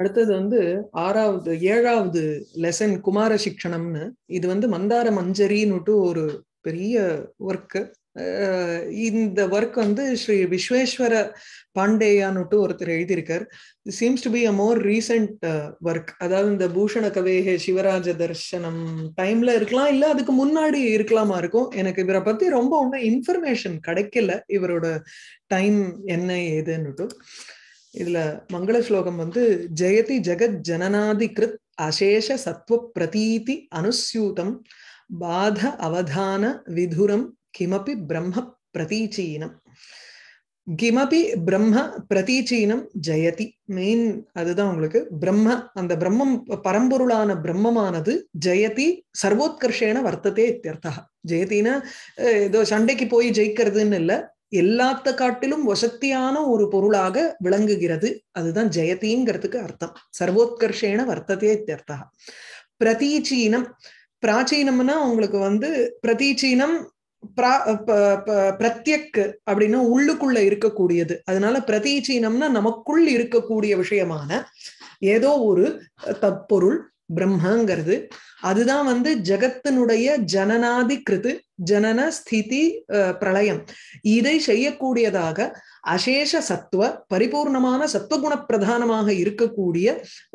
அடுத்தது வந்து ஆறாவது ஏழாவது லெசன் குமார சிக்ஷணம்னு இது வந்து மந்தார மஞ்சரின்னுட்டு ஒரு பெரிய ஒர்க்கு இந்த ஒர்க் வந்து ஸ்ரீ விஸ்வேஸ்வர பாண்டேயான்னுட்டு ஒருத்தர் எழுதியிருக்கார் seems to be a more recent work அதாவது இந்த பூஷண கவேக சிவராஜ தர்சனம் டைம்ல இருக்கலாம் இல்லை அதுக்கு முன்னாடி இருக்கலாமா இருக்கும் எனக்கு இவரை பத்தி ரொம்ப ஒன்றும் இன்ஃபர்மேஷன் கிடைக்கல இவரோட டைம் என்ன ஏதுன்னுட்டு இதுல மங்கள ஸ்லோகம் வந்து ஜெயதி ஜெகத் ஜனநாதி கிருத் அசேஷ சத்வ பிரதீதி அனுஸ்யூதம் பாத அவதான விதுரம் கிமபி பிரம்ம பிரதீச்சீனம் கிமபி பிரம்ம பிரதீச்சீனம் ஜெயதி மெயின் அதுதான் உங்களுக்கு பிரம்ம அந்த பிரம்மம் பரம்பொருளான பிரம்மமானது ஜெயதி சர்வோத்கர்ஷேன வர்த்ததே இத்தியர்த்தா ஜெயதினா ஏதோ சண்டைக்கு போய் ஜெயிக்கிறதுன்னு இல்லை எல்லாத்த காட்டிலும் வசக்தியான ஒரு பொருளாக விளங்குகிறது அதுதான் ஜெயதிங்கிறதுக்கு அர்த்தம் சர்வோத்கர்ஷேன வர்த்ததே இத்தியர்த்தா பிரதீச்சீனம் பிராச்சீனம்னா உங்களுக்கு வந்து பிரதீச்சீனம் பிரத்யக் அப்படின்னா உள்ளுக்குள்ள இருக்கக்கூடியது அதனால பிரதீச்சீனம்னா நமக்குள் இருக்கக்கூடிய விஷயமான ஏதோ ஒரு தற்பொருள் பிரம்மாங்கிறது அதுதான் வந்து ஜகத்தினுடைய ஜனநாதி கிருத்து ஜனன ஸ்திதி பிரளயம் இதை செய்யக்கூடியதாக அசேஷ சத்துவ பரிபூர்ணமான சத்துவகுண பிரதானமாக இருக்கக்கூடிய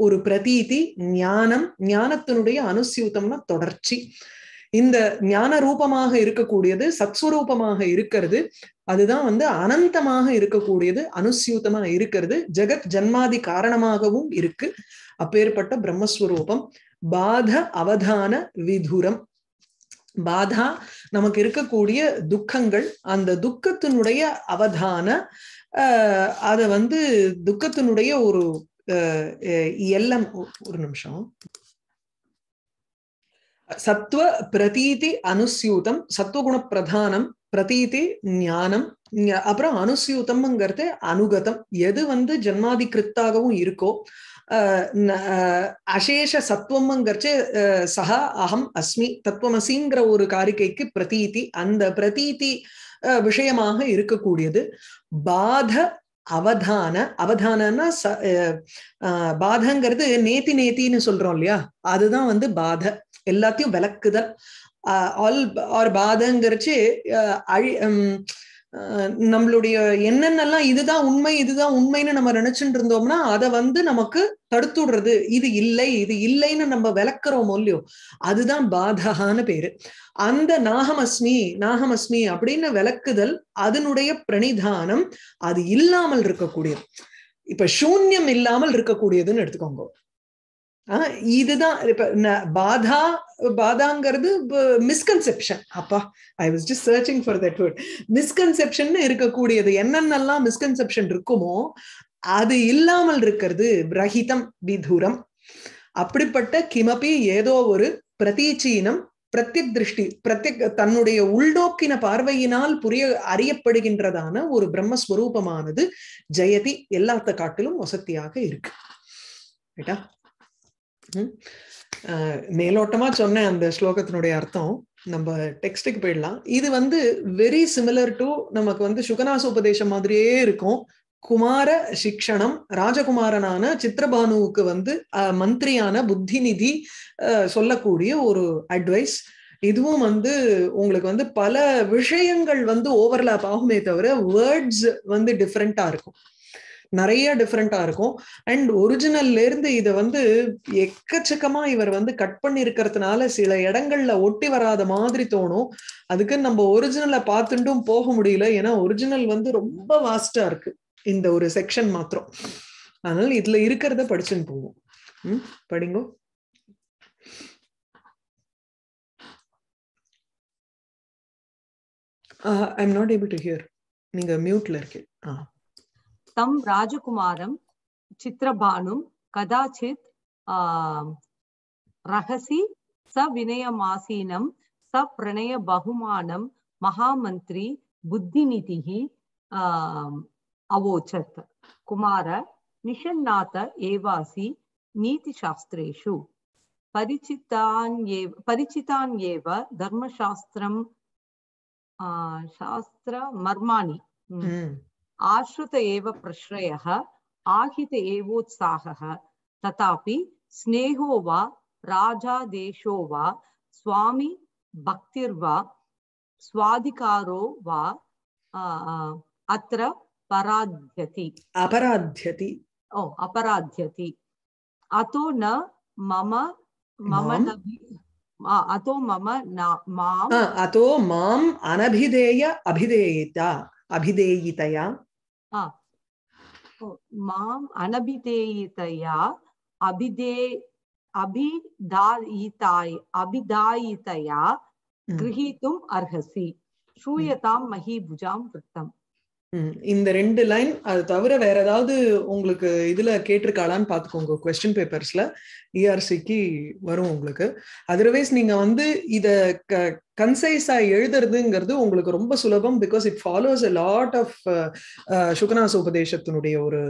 ஒரு பிரதீதி ஞானம் ஞானத்தினுடைய அனுசியூத்தம்னா தொடர்ச்சி இந்த ஞான ரூபமாக இருக்கக்கூடியது சத்ஸ்வரூபமாக இருக்கிறது அதுதான் வந்து அனந்தமாக இருக்கக்கூடியது அனுசியூத்தமா இருக்கிறது ஜெகத் ஜன்மாதி காரணமாகவும் இருக்கு அப்பேற்பட்ட பிரம்மஸ்வரூபம் பாத அவதான விதுரம் பாதா நமக்கு இருக்கக்கூடிய துக்கங்கள் அந்த துக்கத்தினுடைய அவதான ஆஹ் அத வந்து துக்கத்தினுடைய ஒரு எல்லம் ஒரு நிமிஷம் சத்துவ பிரதீதி அனுசியூதம் சத்துவகுண பிரதானம் பிரதீதி ஞானம் அப்புறம் அனுசியூதம்ங்கிறது அனுகதம் எது வந்து ஜென்மாதி கிருத்தாகவும் இருக்கோ அசேஷ சத்துவம்ங்கிறச்சு சகா அகம் அஸ்மி தத்துவமசிங்கிற ஒரு காரிக்கைக்கு பிரதீதி அந்த பிரதீதி விஷயமாக இருக்கக்கூடியது பாத அவதான அவதானன்னா ச பாதங்கிறது நேத்தி நேத்தின்னு சொல்றோம் இல்லையா அதுதான் வந்து பாத எல்லாத்தையும் விளக்குதல் ஆல் ஆர் பாதங்கிறச்சு அழி நம்மளுடைய என்னென்னலாம் இதுதான் உண்மை இதுதான் உண்மைன்னு நம்ம நினைச்சுட்டு இருந்தோம்னா அதை வந்து நமக்கு தடுத்துடுறது இது இல்லை இது இல்லைன்னு நம்ம விளக்குறோம் இல்லையோ அதுதான் பாதகான பேரு அந்த நாகமஸ்மி நாகமஸ்மி அப்படின்னு விளக்குதல் அதனுடைய பிரணிதானம் அது இல்லாமல் இருக்கக்கூடியது இப்ப சூன்யம் இல்லாமல் இருக்கக்கூடியதுன்னு எடுத்துக்கோங்க இதுதான் இப்ப பாதா பாதாங்கிறது மிஸ்கன்செப்ஷன் அப்பா I was just searching for that word misconception இருக்கக்கூடியது என்னென்னலாம் மிஸ்கன்செப்ஷன் இருக்குமோ அது இல்லாமல் இருக்கிறது பிரகிதம் விதூரம் அப்படிப்பட்ட கிமப்பி ஏதோ ஒரு பிரதீச்சீனம் பிரத்யக் திருஷ்டி பிரத்யக் தன்னுடைய உள்நோக்கின பார்வையினால் புரிய அறியப்படுகின்றதான ஒரு பிரம்மஸ்வரூபமானது ஜெயதி எல்லாத்த காட்டிலும் வசதியாக இருக்கு ரைட்டா மேலோட்டமா சொன்ன அந்த ஸ்லோகத்தினுடைய அர்த்தம் நம்ம டெக்ஸ்டுக்கு போயிடலாம் இது வந்து வெரி சிமிலர் டு நமக்கு வந்து சுகநாச உபதேசம் மாதிரியே இருக்கும் குமார சிக்ஷணம் ராஜகுமாரனான சித்திரபானுவுக்கு வந்து மந்திரியான புத்திநிதி சொல்லக்கூடிய ஒரு அட்வைஸ் இதுவும் வந்து உங்களுக்கு வந்து பல விஷயங்கள் வந்து ஓவர்லாப் ஆகுமே தவிர வேர்ட்ஸ் வந்து டிஃப்ரெண்டா இருக்கும் நிறைய டிஃப்ரெண்டா இருக்கும் அண்ட் ஒரிஜினல்ல இருந்து இதை வந்து எக்கச்சக்கமா இவர் வந்து கட் பண்ணி இருக்கிறதுனால சில இடங்கள்ல ஒட்டி வராத மாதிரி தோணும் அதுக்கு நம்ம ஒரிஜினலை பார்த்துட்டும் போக முடியல ஏன்னா ஒரிஜினல் வந்து ரொம்ப வாஸ்டா இருக்கு இந்த ஒரு செக்ஷன் மாத்திரம் அதனால இதுல இருக்கிறத படிச்சுன்னு போவோம் படிங்க படிங்கோ I am not able to hear நீங்க மியூட்ல இருக்கீங்க ஆ தம் ராஜகுமாரம் சித்திரபானும் கதாச்சித் ரகசி ச வினயமாசீனம் ச பிரணய பகுமானம் மகாமந்திரி புத்திநிதிகி அவோச்சத் குமார நிஷன்நாத ஏவாசி நீதி சாஸ்திரேஷு நீதிசாஸ்திரேஷு परिचितान्येव परिचितान्येव சாஸ்திர மர்மாணி आश्रित एव प्रश्रयः आहित एवोत्साहः तथापि स्नेहो वा देशो वा स्वामी भक्तिर्वा स्वाधिकारो वा अत्र पराध्यति अपराध्यति ओ अपराध्यति अतो न मम मम न अतो मम न माम अतो माम अनभिदेय अभिदेयता अभिदेयितया हाँ। तो माम अनभिधेयतया अभिधे अभिदायिताय अभिदायितया हम्म। गृहीतुम् अर्हसि श्रूयतां महीभुजां वृत्तम् இந்த ரெண்டு லைன் அது தவிர வேற ஏதாவது உங்களுக்கு இதுல கேட்டிருக்காளான்னு பாத்துக்கோங்க கொஸ்டின் பேப்பர்ஸ்ல இஆர்சிக்கு வரும் உங்களுக்கு அதர்வைஸ் நீங்க வந்து இத கன்சைஸா எழுதுறதுங்கிறது உங்களுக்கு ரொம்ப சுலபம் because it follows a lot of சுகனாஸ் உபதேசத்தினுடைய ஒரு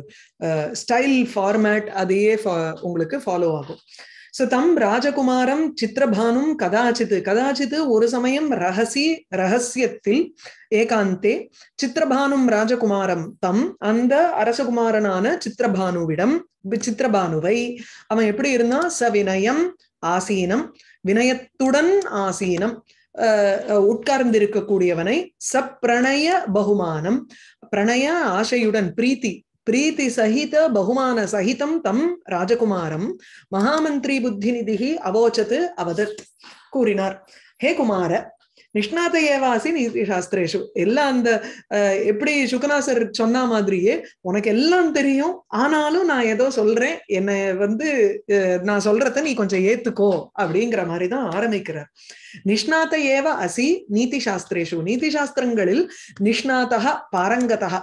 ஸ்டைல் ஃபார்மேட் அதையே உங்களுக்கு ஃபாலோ ஆகும் சோ தம் ராஜகுமாரம் சித்திரபானும் கதாச்சித் கதாச்சித் ஒரு சமயம் ரகசி ரகசியத்தில் ஏகாந்தே சித்திரபானும் ராஜகுமாரம் தம் அந்த அரசகுமாரனான சித்திரபானுவிடம் சித்திரபானுவை அவன் எப்படி இருந்தா சவினயம் ஆசீனம் வினயத்துடன் ஆசீனம் உட்கார்ந்திருக்கக்கூடியவனை சப்ரணய பகுமானம் பிரணய ஆசையுடன் பிரீத்தி பிரீத்தி சகித பகுமான சகிதம் தம் ராஜகுமாரம் மகாமந்திரி புத்தி நிதிகி அவோச்சத்து அவதத் கூறினார் ஹே குமார நிஷ்ணாத ஏவாசி நீதி சாஸ்திரேஷு எல்லாம் அந்த எப்படி சுகநாசர் சொன்ன மாதிரியே உனக்கு எல்லாம் தெரியும் ஆனாலும் நான் ஏதோ சொல்றேன் என்னை வந்து நான் சொல்றத நீ கொஞ்சம் ஏத்துக்கோ அப்படிங்கிற மாதிரிதான் ஆரம்பிக்கிறார் நிஷ்ணாத ஏவ அசி நீதி சாஸ்திரங்களில் நிஷ்ணாத்தக பாரங்கதா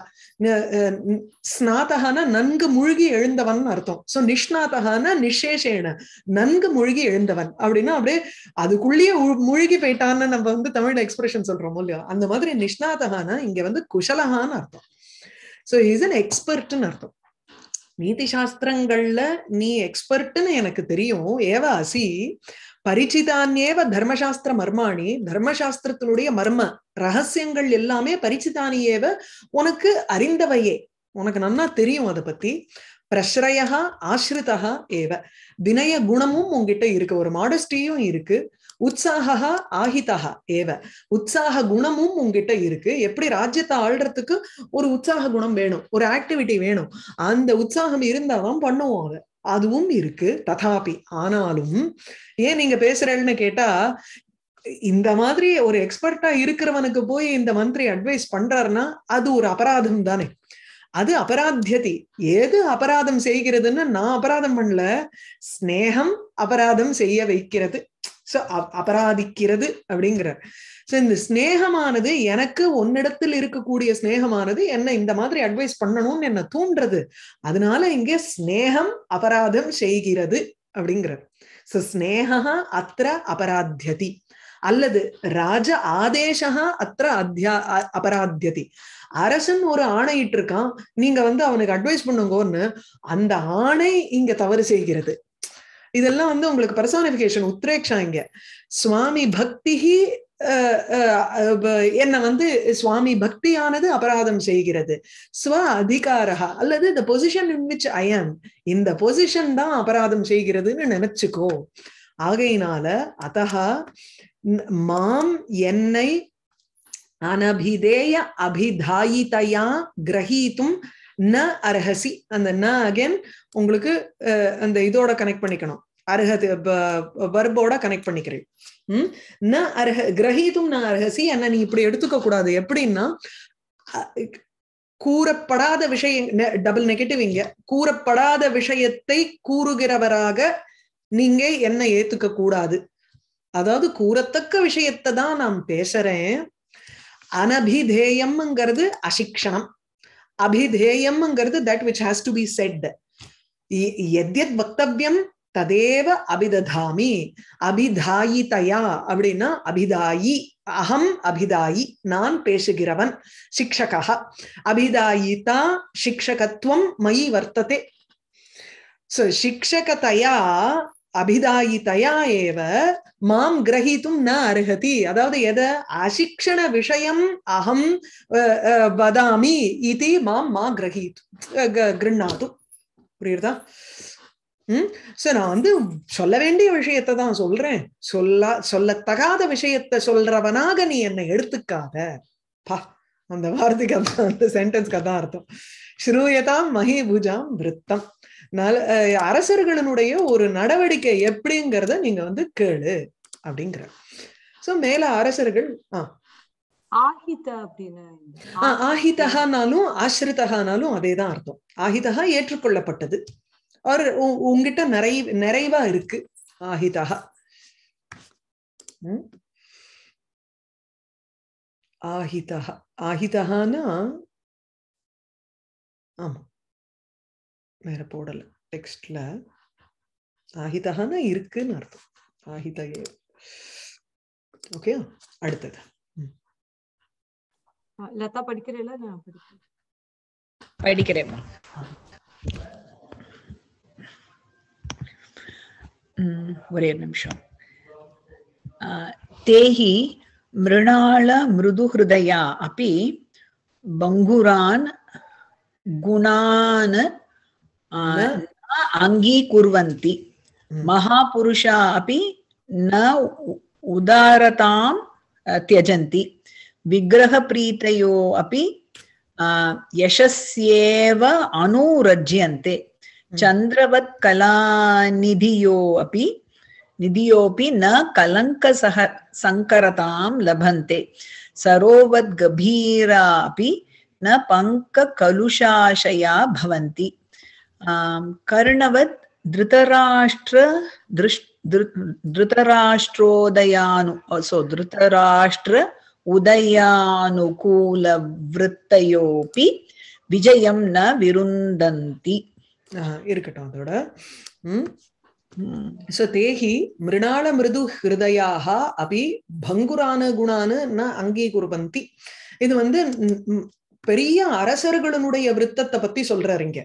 ஸ்நாதகான நன்கு முழுகி எழுந்தவன் அர்த்தம் சோ நிஷ்ணாதகான நிஷேஷேன நன்கு முழுகி எழுந்தவன் அப்படின்னா அப்படியே அதுக்குள்ளேயே முழுகி போயிட்டான்னு நம்ம வந்து தமிழ் எக்ஸ்பிரஷன் சொல்றோம் இல்லையா அந்த மாதிரி நிஷ்ணாதகான இங்க வந்து குஷலகான்னு அர்த்தம் சோ இஸ் அன் எக்ஸ்பர்ட்னு அர்த்தம் நீதி சாஸ்திரங்கள்ல நீ எக்ஸ்பர்ட்னு எனக்கு தெரியும் ஏவ அசி பரிச்சிதான்யேவ தர்மசாஸ்திர மர்மாணி தர்மசாஸ்திரத்தினுடைய மர்ம ரகசியங்கள் எல்லாமே பரிச்சிதானியேவ உனக்கு அறிந்தவையே உனக்கு நன்னா தெரியும் அதை பத்தி பிரஷ்ரயா ஆசிரிதா ஏவ வினய குணமும் உங்ககிட்ட இருக்கு ஒரு மாடஸ்டியும் இருக்கு உற்சாகா ஆஹிதா ஏவ உற்சாக குணமும் உங்ககிட்ட இருக்கு எப்படி ராஜ்யத்தை ஆள்றதுக்கு ஒரு உற்சாக குணம் வேணும் ஒரு ஆக்டிவிட்டி வேணும் அந்த உற்சாகம் இருந்தாதான் பண்ணுவோம் அதை அதுவும் இருக்கு ததாபி ஆனாலும் ஏன் நீங்க பேசுறேன்னு கேட்டா இந்த மாதிரி ஒரு எக்ஸ்பர்ட்டா இருக்கிறவனுக்கு போய் இந்த மந்திரி அட்வைஸ் பண்றாருன்னா அது ஒரு அபராதம் தானே அது அபராத்தியதி ஏது அபராதம் செய்கிறதுன்னு நான் அபராதம் பண்ணல ஸ்னேகம் அபராதம் செய்ய வைக்கிறது ஸோ அபராதிக்கிறது அப்படிங்கிறார் சோ இந்த ஸ்னேகமானது எனக்கு ஒன்னிடத்தில் இருக்கக்கூடிய ஸ்னேகமானது என்ன இந்த மாதிரி அட்வைஸ் பண்ணணும்னு என்ன தூண்டுறது அதனால இங்கே ஸ்னேகம் அபராதம் செய்கிறது அப்படிங்கிற சோ ஸ்னேகா அத்திர அபராத்தியதி அல்லது ராஜ ஆதேசா அத்திர அத்தியா அபராத்தியதி அரசன் ஒரு ஆணையிட்டு இருக்கான் நீங்க வந்து அவனுக்கு அட்வைஸ் பண்ணுங்கன்னு அந்த ஆணை இங்க தவறு செய்கிறது இதெல்லாம் வந்து உங்களுக்கு பர்சானிபிகேஷன் உத்ரேக்ஷா இங்க சுவாமி பக்தி என்ன வந்து சுவாமி பக்தியானது அபராதம் செய்கிறது ஸ்வ அதிகாரா அல்லது the position in which I இந்த பொசிஷன் தான் அபராதம் செய்கிறதுன்னு நினைச்சுக்கோ ஆகையினால அத்தகா மாம் என்னை அனபிதேய அபிதாயிதையா கிரகித்தும் ந அர்ஹசி அந்த ந அகேன் உங்களுக்கு அந்த இதோட கனெக்ட் பண்ணிக்கணும் அருகது வர்போட கனெக்ட் பண்ணிக்கிறேன் உம் ந அருக கிரகித்தும் நான் அருகசி என்ன நீ இப்படி எடுத்துக்க கூடாது எப்படின்னா கூறப்படாத விஷய டபுள் நெகட்டிவ் இங்க கூறப்படாத விஷயத்தை கூறுகிறவராக நீங்க என்ன ஏத்துக்க கூடாது அதாவது கூறத்தக்க விஷயத்தை தான் நான் பேசுறேன் அனபிதேயம்ங்கிறது அசிக்ஷணம் அபிதேயம்ங்கிறது that which has to be said எத்யத் வக்தவ்யம் ததேவ அபிததாமி அபிதாயிதயா அப்படின்னா அபிதாயி அகம் அபிதாயி நான் பேசுகிறவன் சிக்ஷகா அபிதாயிதா சிக்ஷகத்துவம் மயி வர்த்ததே சோ சிக்ஷகதையா அபிதாயிதயா ஏவ மாம் கிரகித்தும் ந அருகதி அதாவது எதை அசிக்ஷண விஷயம் அகம் வதாமி இது மாம் மா கிரகித்து கிருண்ணாது புரியுதா உம் சோ நான் வந்து சொல்ல வேண்டிய விஷயத்தை தான் சொல்றேன் சொல்ல சொல்லத்தகாத விஷயத்த சொல்றவனாக நீ என்னை எடுத்துக்காத பா அந்த வார்த்தை கதா அந்த சென்டென்ஸ் கதா அர்த்தம் ஸ்ரூயதாம் மகிபுஜாம் விருத்தம் நல அரசர்களுடைய ஒரு நடவடிக்கை எப்படிங்கிறத நீங்க வந்து கேளு அப்படிங்கிற சோ மேல அரசர்கள் ஆஹ் ஆஹிதஹானாலும் ஆசிரிதஹானாலும் அதேதான் அர்த்தம் ஆஹிதஹா ஏற்றுக்கொள்ளப்பட்டது அவர் உங்ககிட்ட நிறை நிறைவா இருக்கு ஆஹிதா ஆஹிதா ஆஹிதான்னா ஆமா வேற போடல டெக்ஸ்ட்ல ஆஹிதான்னா இருக்குன்னு அர்த்தம் ஆஹிதே ஓகே அடுத்தது லதா படிக்கிறேன் படிக்கிறேன் ஒரே நிமிஷம் தேஹி மிருணால மிருதுஹயா அப்படி பங்குரான் குணான் அங்கீகுர்வந்தி மகாபுருஷா அப்படி ந உதாரதாம் தியஜந்தி விக்கிரகப்பிரீத்தையோ அப்படி यशस्येव अनुरज्यन्ते Hmm. चन्द्रवत् कलानिधियो अपि निधियोऽपि न कलङ्कसह सङ्करतां लभन्ते गभीरापि न पङ्ककलुषाशया भवन्ति कर्णवत् धृतराष्ट्रोदयानु सो धृतराष्ट्र उदयानुकूलवृत्तयोऽपि विजयं न विरुन्दन्ति இருக்கட்டும் அதோட சோ தேஹி மிருணால மிருது ஹிருதயாக அபி பங்குரான குணான்னு அங்கீகுருபந்தி இது வந்து பெரிய அரசர்களுடைய விருத்தத்தை பத்தி சொல்றாரு இங்க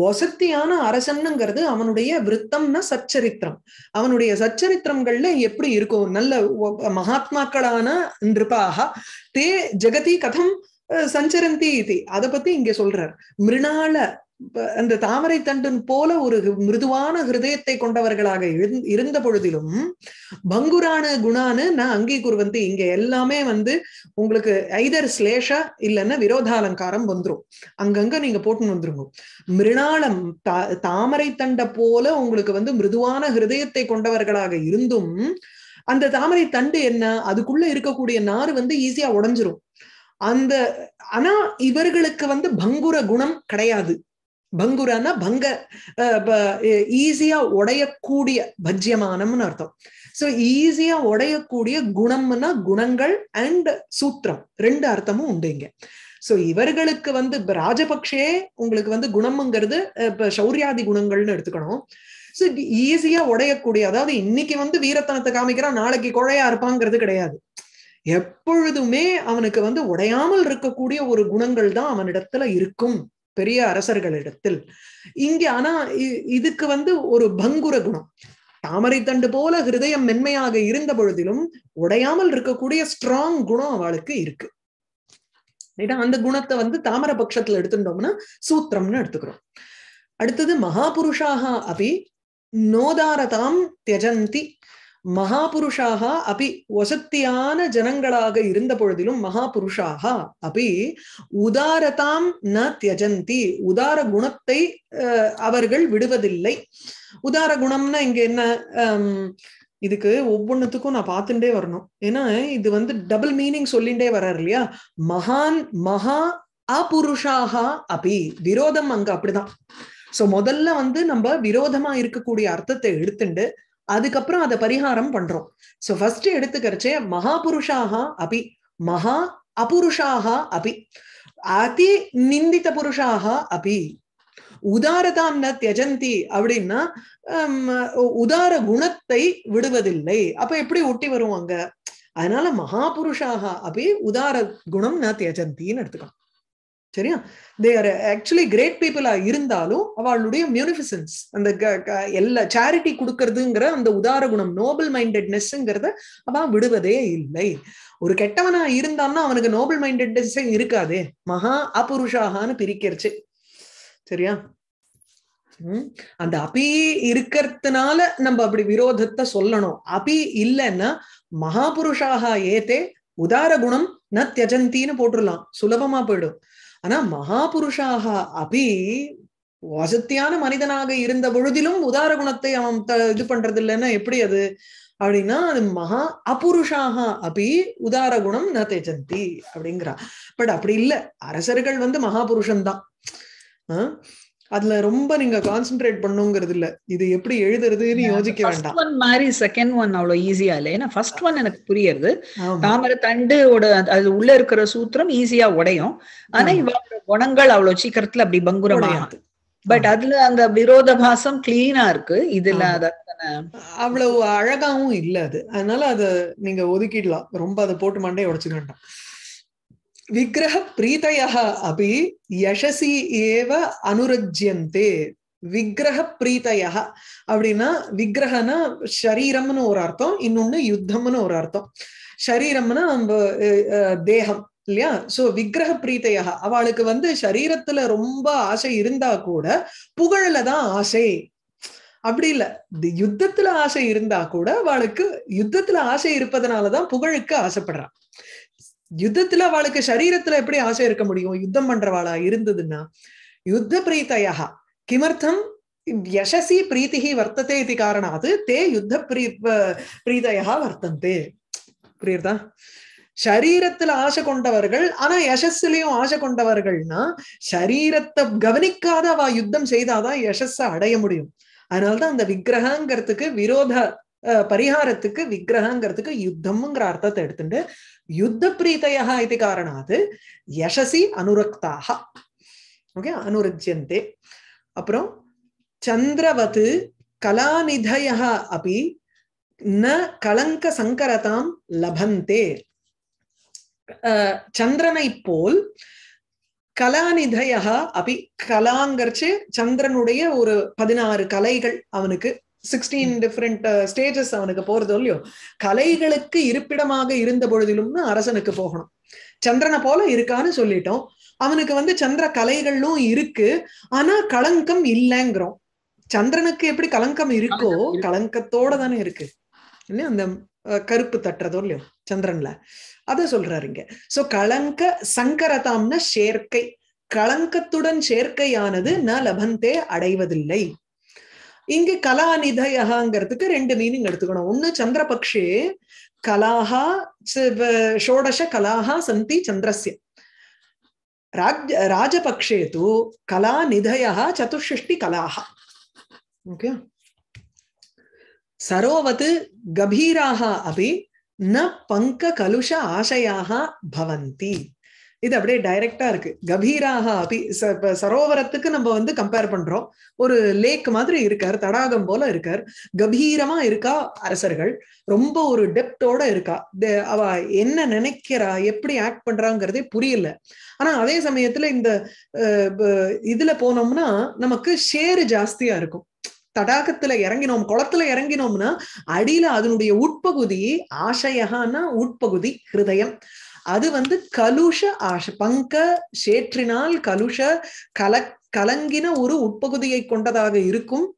வசத்தியான அரசன்னுங்கிறது அவனுடைய விருத்தம்னா சச்சரித்திரம் அவனுடைய சச்சரித்திரங்கள்ல எப்படி இருக்கும் நல்ல மகாத்மாக்களான நிருபாக தே ஜெகதி கதம் சஞ்சரந்தி இது அதை பத்தி இங்க சொல்றார் மிருணால அந்த தாமரை தண்டன் போல ஒரு மிருதுவான ஹிருதயத்தை கொண்டவர்களாக இருந்த பொழுதிலும் பங்குரான குணான்னு நான் வந்து இங்க எல்லாமே வந்து உங்களுக்கு ஐதர் ஸ்லேஷா இல்லைன்னா விரோதாலங்காரம் வந்துடும் அங்கங்க நீங்க போட்டுன்னு வந்துருங்க மிருணாளம் தா தாமரை தண்ட போல உங்களுக்கு வந்து மிருதுவான ஹிருதயத்தை கொண்டவர்களாக இருந்தும் அந்த தாமரை தண்டு என்ன அதுக்குள்ள இருக்கக்கூடிய நாறு வந்து ஈஸியா உடஞ்சிரும் அந்த ஆனா இவர்களுக்கு வந்து பங்குர குணம் கிடையாது பங்குரானா பங்க ஈஸியா உடையக்கூடிய பஜ்யமானம்னு அர்த்தம் ஸோ ஈஸியா உடையக்கூடிய குணம்னா குணங்கள் அண்ட் சூத்திரம் ரெண்டு அர்த்தமும் உண்டு இங்க சோ இவர்களுக்கு வந்து ராஜபக்ஷே உங்களுக்கு வந்து குணம்ங்கிறது இப்ப சௌரியாதி குணங்கள்னு எடுத்துக்கணும் ஸோ ஈஸியா உடையக்கூடிய அதாவது இன்னைக்கு வந்து வீரத்தனத்தை காமிக்கிறான் நாளைக்கு குழையா இருப்பாங்கிறது கிடையாது எப்பொழுதுமே அவனுக்கு வந்து உடையாமல் இருக்கக்கூடிய ஒரு குணங்கள் தான் அவனிடத்துல இருக்கும் பெரிய அரசர்களிடத்தில் இங்க ஆனா இதுக்கு வந்து ஒரு பங்குர குணம் தாமரை தண்டு போல ஹிருதயம் மென்மையாக இருந்த பொழுதிலும் உடையாமல் இருக்கக்கூடிய ஸ்ட்ராங் குணம் அவளுக்கு இருக்கு அந்த குணத்தை வந்து தாமர பட்சத்துல எடுத்துட்டோம்னா சூத்திரம்னு எடுத்துக்கிறோம் அடுத்தது மகாபுருஷாக அபி நோதாரதாம் தியஜந்தி மகாபுருஷாக அபி வசத்தியான ஜனங்களாக இருந்த பொழுதிலும் மகாபுருஷாக அபி உதாரதாம் ந தியஜந்தி உதார குணத்தை அவர்கள் விடுவதில்லை உதார குணம்னா இங்க என்ன இதுக்கு ஒவ்வொன்றுத்துக்கும் நான் பார்த்துட்டே வரணும் ஏன்னா இது வந்து டபுள் மீனிங் சொல்லிண்டே வர்றார் இல்லையா மகான் மகா அபுருஷாக அபி விரோதம் அங்க அப்படிதான் சோ முதல்ல வந்து நம்ம விரோதமா இருக்கக்கூடிய அர்த்தத்தை எடுத்துண்டு அதுக்கப்புறம் அதை பரிகாரம் பண்றோம் சோ ஃபர்ஸ்ட் எடுத்துக்கிறச்சே மகாபுருஷாக அபி மகா அபுருஷாக அபி அதி நிந்தித புருஷாக அபி உதாரதாம் ந தியஜந்தி அப்படின்னா உதார குணத்தை விடுவதில்லை அப்ப எப்படி ஒட்டி வருவாங்க அதனால மகாபுருஷாக அப்படி உதார குணம் ந தியஜந்தின்னு எடுத்துக்கலாம் சரியா தே ஆர் ஆக்சுவலி கிரேட் பீப்புளா இருந்தாலும் அவளுடைய மியூனிஃபிசன்ஸ் அந்த எல்லா சேரிட்டி கொடுக்கறதுங்கிற அந்த உதார குணம் நோபல் மைண்டட்னஸ்ங்கிறத அவன் விடுவதே இல்லை ஒரு கெட்டவனா இருந்தான்னா அவனுக்கு நோபல் மைண்டட்னஸ் இருக்காதே மகா அபுருஷாகான்னு பிரிக்கிறச்சு சரியா அந்த அபி இருக்கிறதுனால நம்ம அப்படி விரோதத்தை சொல்லணும் அபி இல்லைன்னா மகாபுருஷாக ஏத்தே உதார குணம் ந தியஜந்தின்னு போட்டுடலாம் சுலபமா போயிடும் ஆனா மகாபுருஷாக அபி வசத்தியான மனிதனாக இருந்த பொழுதிலும் உதார குணத்தை அவன் இது பண்றது இல்லைன்னா எப்படி அது அப்படின்னா அது மகா அபுருஷாக அபி உதார குணம் ந தேஜந்தி அப்படிங்கிறா பட் அப்படி இல்லை அரசர்கள் வந்து மகாபுருஷன்தான் அதுல ரொம்ப நீங்க கான்சென்ட்ரேட் பண்ணுங்கிறது இல்ல இது எப்படி எழுதுறதுன்னு யோசிக்க வேண்டாம் ஒன் மாதிரி செகண்ட் ஒன் அவ்வளவு ஈஸியா இல்ல ஏன்னா ஃபர்ஸ்ட் ஒன் எனக்கு புரியுது தாமரை தண்டோட அது உள்ள இருக்கிற சூத்திரம் ஈஸியா உடையும் ஆனா இவங்க குணங்கள் அவ்வளவு சீக்கிரத்துல அப்படி பங்குரமாயாது பட் அதுல அந்த விரோத பாசம் கிளீனா இருக்கு இதுல அவ்வளவு அழகாவும் இல்ல அது அதனால அத நீங்க ஒதுக்கிடலாம் ரொம்ப அதை போட்டு மண்டையை உடைச்சுக்க வேண்டாம் விக்கிரக பிரீத்தய அப்படி யசசி ஏவ அனுரஜ்யந்தே விக்கிரக பிரீத்தய அப்படின்னா விக்கிரகனா சரீரம்னு ஒரு அர்த்தம் இன்னொன்னு யுத்தம்னு ஒரு அர்த்தம் சரீரம்னா நம்ம தேகம் இல்லையா சோ விக்கிரக பிரீத்தய அவளுக்கு வந்து சரீரத்துல ரொம்ப ஆசை இருந்தா கூட புகழலதான் தான் ஆசை அப்படி இல்ல யுத்தத்துல ஆசை இருந்தா கூட அவளுக்கு யுத்தத்துல ஆசை இருப்பதனாலதான் புகழுக்கு ஆசைப்படுறான் யுத்தத்துல அவளுக்கு சரீரத்துல எப்படி ஆசை இருக்க முடியும் யுத்தம் பண்றவாளா இருந்ததுன்னா யுத்த பிரீத்தையா கிமர்த்தம் யசசி பிரீத்திகி வர்த்தத்தை இது காரணாத் தே யுத்த பிரீ பிரீதையா வர்த்தந்தே புரியுறதா சரீரத்துல ஆசை கொண்டவர்கள் ஆனா யசஸ்லயும் ஆசை கொண்டவர்கள்னா சரீரத்தை கவனிக்காத அவ யுத்தம் செய்தாதான் யசஸ அடைய முடியும் அதனால்தான் அந்த விக்கிரகங்கிறதுக்கு விரோத பரிகாரத்துக்கு விக்கிரகங்கிறதுக்கு யுத்தம்ங்கிற அர்த்தத்தை எடுத்துட்டு யுத்த பிரீத்தையா இது காரணாது யசசி அனுரக்தாக ஓகே அனுரஜந்தே அப்புறம் சந்திரவது கலாநிதய அப்படி ந கலங்க சங்கரதாம் லபந்தே சந்திரனை போல் கலாநிதய அப்படி கலாங்கிறச்சு சந்திரனுடைய ஒரு பதினாறு கலைகள் அவனுக்கு சிக்ஸ்டீன் டிஃப்ரெண்ட் ஸ்டேஜஸ் அவனுக்கு போறதோ இல்லையோ கலைகளுக்கு இருப்பிடமாக இருந்த பொழுதிலும்னு அரசனுக்கு போகணும் சந்திரனை போல இருக்கான்னு சொல்லிட்டோம் அவனுக்கு வந்து சந்திர கலைகளும் இருக்கு ஆனா களங்கம் இல்லைங்கிறோம் சந்திரனுக்கு எப்படி கலங்கம் இருக்கோ கலங்கத்தோட தானே இருக்கு அந்த கருப்பு தட்டுறதோ இல்லையோ சந்திரன்ல அத சொல்றாருங்க சோ கலங்க சங்கரதாம்னா சேர்க்கை களங்கத்துடன் சேர்க்கையானது ந லபந்தே அடைவதில்லை இங்கு கலாநிதயகாங்கிறதுக்கு ரெண்டு மீனிங் எடுத்துக்கணும் ஒன்னு சந்திரபக்ஷே கலாஹா ஷோடச கலாஹா சந்தி சந்திரஸ்ய ராஜ் ராஜபக்ஷே தூ கலாநிதயா சதுஷ்டி கலாஹா ஓகே சரோவத் கபீராக அபி ந பங்க கலுஷ ஆசையாக பவந்தி இது அப்படியே டைரக்டா இருக்கு கபீராக அபி சரோவரத்துக்கு நம்ம வந்து கம்பேர் பண்றோம் ஒரு லேக் மாதிரி இருக்கார் தடாகம் போல இருக்கார் கபீரமா இருக்கா அரசர்கள் ரொம்ப ஒரு டெப்தோட இருக்கா அவ என்ன நினைக்கிறா எப்படி ஆக்ட் பண்றாங்கிறதே புரியல ஆனா அதே சமயத்துல இந்த இதுல போனோம்னா நமக்கு ஷேரு ஜாஸ்தியா இருக்கும் தடாகத்துல இறங்கினோம் குளத்துல இறங்கினோம்னா அடியில அதனுடைய உட்பகுதி ஆசையகான உட்பகுதி ஹிருதயம் அது வந்து கலுஷ ஆஷ பங்க சேற்றினால் கலுஷ கல கலங்கின ஒரு உட்பகுதியை கொண்டதாக இருக்கும்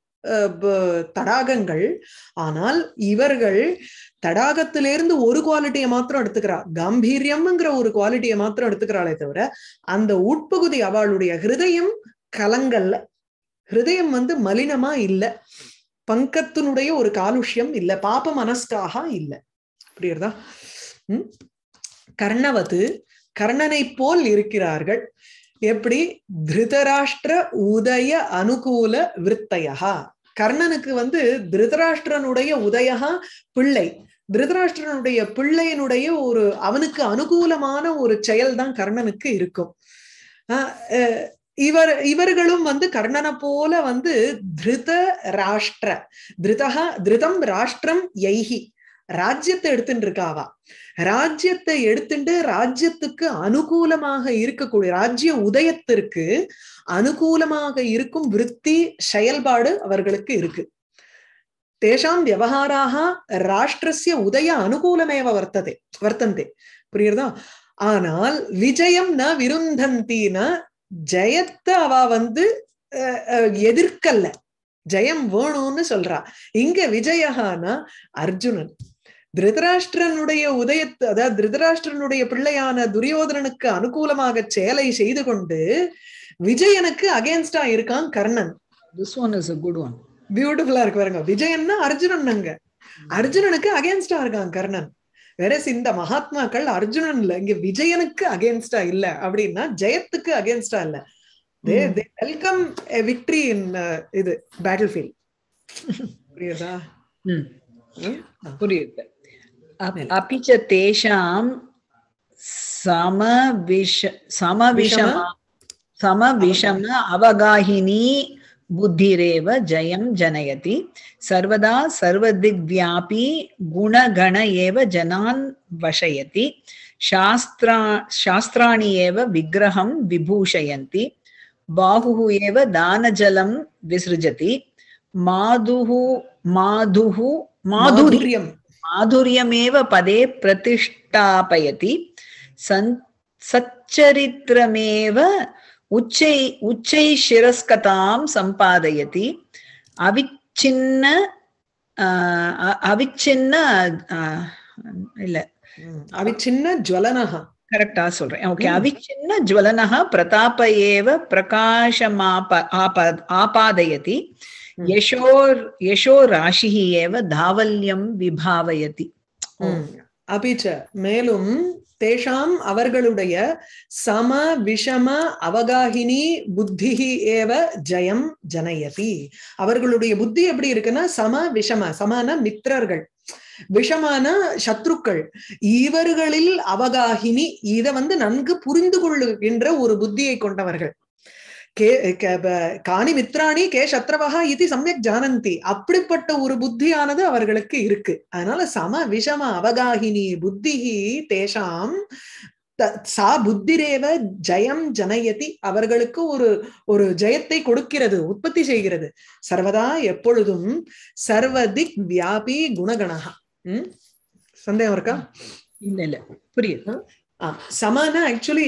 தடாகங்கள் ஆனால் இவர்கள் தடாகத்திலிருந்து ஒரு குவாலிட்டியை மாத்திரம் எடுத்துக்கிறா கம்பீரியம்ங்கிற ஒரு குவாலிட்டியை மாத்திரம் எடுத்துக்கிறாளே தவிர அந்த உட்பகுதி அவளுடைய ஹிருதயம் கலங்கல்ல ஹிருதயம் வந்து மலினமா இல்ல பங்கத்தினுடைய ஒரு காலுஷ்யம் இல்ல பாப்ப மனஸ்காக இல்லை அப்படியா உம் கர்ணவது கர்ணனை போல் இருக்கிறார்கள் எப்படி திருதராஷ்டிர உதய அனுகூல விற்த்தையா கர்ணனுக்கு வந்து திருதராஷ்டிரனுடைய உதயகா பிள்ளை திருதராஷ்டிரனுடைய பிள்ளையினுடைய ஒரு அவனுக்கு அனுகூலமான ஒரு செயல் தான் கர்ணனுக்கு இருக்கும் இவர் இவர்களும் வந்து கர்ணனை போல வந்து திருத ராஷ்டிர திருதகா திருதம் ராஷ்டிரம் எய்கி ராஜ்யத்தை எடுத்துட்டு இருக்காவா ராஜ்யத்தை எடுத்துட்டு ராஜ்யத்துக்கு அனுகூலமாக இருக்கக்கூடிய ராஜ்ய உதயத்திற்கு அனுகூலமாக இருக்கும் விற்பி செயல்பாடு அவர்களுக்கு இருக்கு தேஷாம் வியவகாராக ராஷ்டிரஸ்ய உதய அனுகூலமே வர்த்ததே வர்த்தந்தே புரியுறதா ஆனால் விஜயம் ந விருந்தந்தின ஜெயத்தை அவ வந்து எதிர்க்கல்ல ஜெயம் வேணும்னு சொல்றா இங்க விஜயகானா அர்ஜுனன் திருதராஷ்டிரனுடைய உதயத்து அதாவது திருதராஷ்டிரனுடைய பிள்ளையான துரியோதனனுக்கு அனுகூலமாக செயலை செய்து கொண்டு விஜயனுக்கு அகேன்ஸ்டா இருக்கான் Karnan this one is good one பியூட்டிஃபுல்லா இருக்கு பாருங்க விஜயன்னா அர்ஜுனன் அங்க அர்ஜுனனுக்கு அகேன்ஸ்டா இருக்கான் கர்ணன் வேற இந்த மகாத்மாக்கள் அர்ஜுனன் இல்ல இங்க விஜயனுக்கு அகேன்ஸ்டா இல்ல அப்படின்னா ஜெயத்துக்கு அகேன்ஸ்டா இல்ல வெல்கம் விக்டரி இன் இது பேட்டில் ஃபீல்ட் புரியுதா புரியுது हाँ। अपि च तेषां समविष समविषम समविषम अवगाहिनी बुद्धिरेव जयं जनयति सर्वदा सर्वदिग्व्यापी गुणगण एव जनान् वशयति शास्त्रा शास्त्राणि एव विग्रहं विभूषयन्ति बाहुः एव दानजलं विसृजति माधुः माधुः माधुर्यं மாதுரியமேவ பதே பிரதிஷ்டாபயதி சச்சரித்திரமேவ உச்சை உச்சை சிரஸ்கதாம் शिरस्कतां அவிச்சின்ன ஆஹ் அவிச்சின்ன இல்ல அவிச்சின்ன ஜுவலனஹா கரெக்டா சொல்றேன் ஓகே அவிச்சின்ன ஜுவலனஹா பிரதாப ஏவ பிரகாசமாப ஆபாதயதி यशोर् यशो राशिः एव धावल्यं विभावयति அபி மேலும் தேஷாம் அவர்களுடைய சம விஷம அவகாகினி புத்தி ஏவ ஜயம் ஜனயதி அவர்களுடைய புத்தி எப்படி இருக்குன்னா சம விஷம சமான மித்திரர்கள் விஷமான சத்ருக்கள் இவர்களில் அவகாகினி இத வந்து நன்கு புரிந்து கொள்ளுகின்ற ஒரு புத்தியை கொண்டவர்கள் காணி மித்ராணி கே சத்ரவகா இது சமயக் ஜானந்தி அப்படிப்பட்ட ஒரு புத்தியானது அவர்களுக்கு இருக்கு அதனால சம விஷம அவகாகினி புத்தி தேஷாம் சா புத்திரேவ ஜயம் ஜனயதி அவர்களுக்கு ஒரு ஒரு ஜெயத்தை கொடுக்கிறது உற்பத்தி செய்கிறது சர்வதா எப்பொழுதும் சர்வதி வியாபி குணகணகா உம் சந்தேகம் இருக்கா இல்ல இல்ல புரியுது சமான ஆக்சுவலி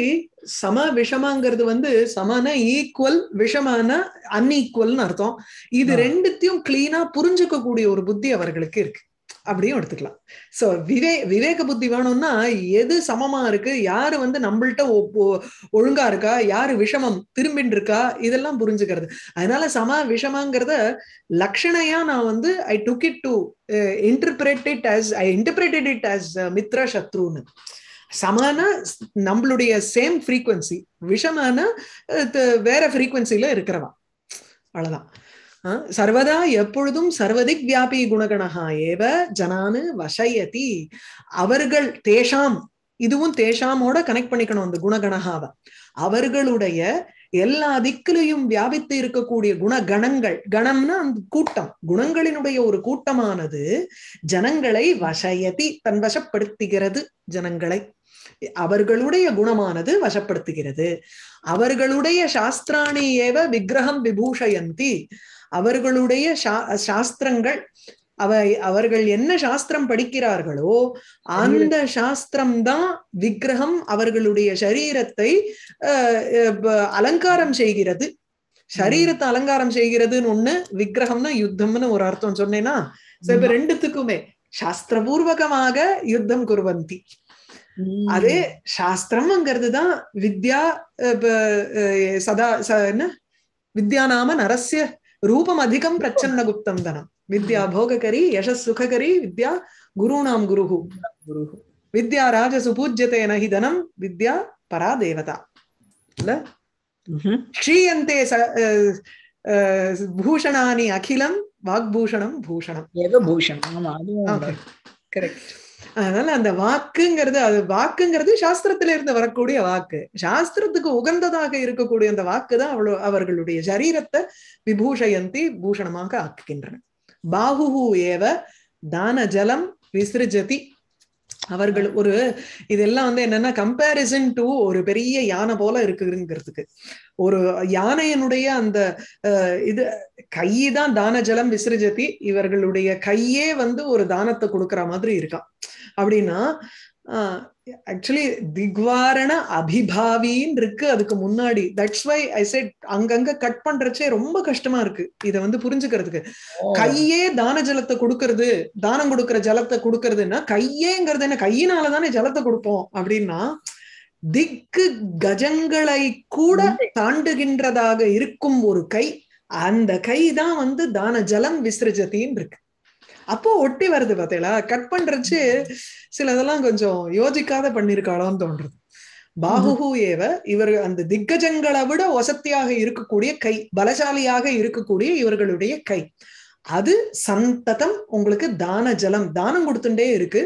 சம விஷமாங்கிறது வந்து சமான ஈக்குவல் விஷமான அன்ஈக்குவல்னு அர்த்தம் இது ரெண்டுத்தையும் கிளீனா புரிஞ்சுக்க கூடிய ஒரு புத்தி அவர்களுக்கு இருக்கு அப்படியும் எடுத்துக்கலாம் சோ விவே விவேக புத்தி வேணும்னா எது சமமா இருக்கு யாரு வந்து நம்மள்ட்ட ஒழுங்கா இருக்கா யாரு விஷமம் திரும்பின் இருக்கா இதெல்லாம் புரிஞ்சுக்கிறது அதனால சம விஷமாங்கிறத லக்ஷணையா நான் வந்து I took it to interpret it as I interpreted it as மித்ரா சத்ருன்னு சமான நம்மளுடைய சேம் ஃப்ரீக்வன்சி விஷமான வேற ஃப்ரீக்குவன்சில இருக்கிறவா அவ்வளவுதான் சர்வதா எப்பொழுதும் சர்வதிக் வியாபி குணகணகா ஏவ ஜனானு வசயதி அவர்கள் தேஷாம் இதுவும் தேஷாமோட கனெக்ட் பண்ணிக்கணும் அந்த குணகணகாவை அவர்களுடைய எல்லா திக்கிலையும் வியாபித்து இருக்கக்கூடிய குணகணங்கள் கணம்னா அந்த கூட்டம் குணங்களினுடைய ஒரு கூட்டமானது ஜனங்களை வசயதி தன் வசப்படுத்துகிறது ஜனங்களை அவர்களுடைய குணமானது வசப்படுத்துகிறது அவர்களுடைய சாஸ்திராணி ஏவ விக்கிரகம் விபூஷயந்தி அவர்களுடைய சாஸ்திரங்கள் அவை அவர்கள் என்ன சாஸ்திரம் படிக்கிறார்களோ அந்த சாஸ்திரம் தான் விக்கிரகம் அவர்களுடைய சரீரத்தை அலங்காரம் செய்கிறது சரீரத்தை அலங்காரம் செய்கிறதுன்னு ஒண்ணு விக்கிரகம்னா யுத்தம்னு ஒரு அர்த்தம் சொன்னேன்னா இப்ப ரெண்டுத்துக்குமே சாஸ்திரபூர்வகமாக யுத்தம் குருவந்தி அதே சாஸ்திரம்ங்கிறது தான் வித்யா சதா என்ன வித்யா நாம நரசிய ரூபம் அதிகம் பிரச்சன்ன குப்தம் தனம் வித்யா போககரி யசஸ் சுககரி வித்யா குருணாம் குருஹு குரு வித்யா ராஜசு பூஜ்யத்தை நகி தனம் வித்யா பரா தேவதா இல்ல க்ஷீயந்தே பூஷணானி அகிலம் வாக்பூஷணம் பூஷணம் ஏதோ பூஷணம் ஆமா அதுவும் கரெக்ட் அதனால அந்த வாக்குங்கிறது அது வாக்குங்கிறது சாஸ்திரத்துல இருந்து வரக்கூடிய வாக்கு சாஸ்திரத்துக்கு உகந்ததாக இருக்கக்கூடிய அந்த வாக்கு தான் அவ்வளோ அவர்களுடைய சரீரத்தை விபூஷயந்தி பூஷணமாக ஆக்குகின்றன பாகுஹூ ஏவ தான ஜலம் விசிருஜதி அவர்கள் ஒரு இதெல்லாம் வந்து என்னன்னா கம்பேரிசன் டு ஒரு பெரிய யானை போல இருக்குங்கிறதுக்கு ஒரு யானையனுடைய அந்த இது கை தான் தான ஜலம் விசிறஜதி இவர்களுடைய கையே வந்து ஒரு தானத்தை கொடுக்குற மாதிரி இருக்கான் அப்படின்னா ஆக்சுவலி திக்வாரண அபிபாவின்னு இருக்கு அதுக்கு முன்னாடி தட்ஸ் வை ஐ செட் அங்கங்க கட் பண்றச்சே ரொம்ப கஷ்டமா இருக்கு இத வந்து புரிஞ்சுக்கிறதுக்கு கையே தான ஜலத்தை கொடுக்கறது தானம் கொடுக்கற ஜலத்தை கொடுக்கறதுன்னா கையேங்கிறது என்ன கையினால தானே ஜலத்தை கொடுப்போம் அப்படின்னா திக்கு கஜங்களை கூட தாண்டுகின்றதாக இருக்கும் ஒரு கை அந்த கை தான் வந்து தான ஜலம் விசிறஜத்தின் இருக்கு அப்போ ஒட்டி வருது பாத்தீங்களா கட் பண்றச்சு சிலதெல்லாம் கொஞ்சம் யோசிக்காத பண்ணிருக்காளோன்னு தோன்றது பாகுஹு ஏவ இவர் அந்த திக்கஜங்களை விட வசத்தியாக இருக்கக்கூடிய கை பலசாலியாக இருக்கக்கூடிய இவர்களுடைய கை அது சந்ததம் உங்களுக்கு தான ஜலம் தானம் கொடுத்துட்டே இருக்கு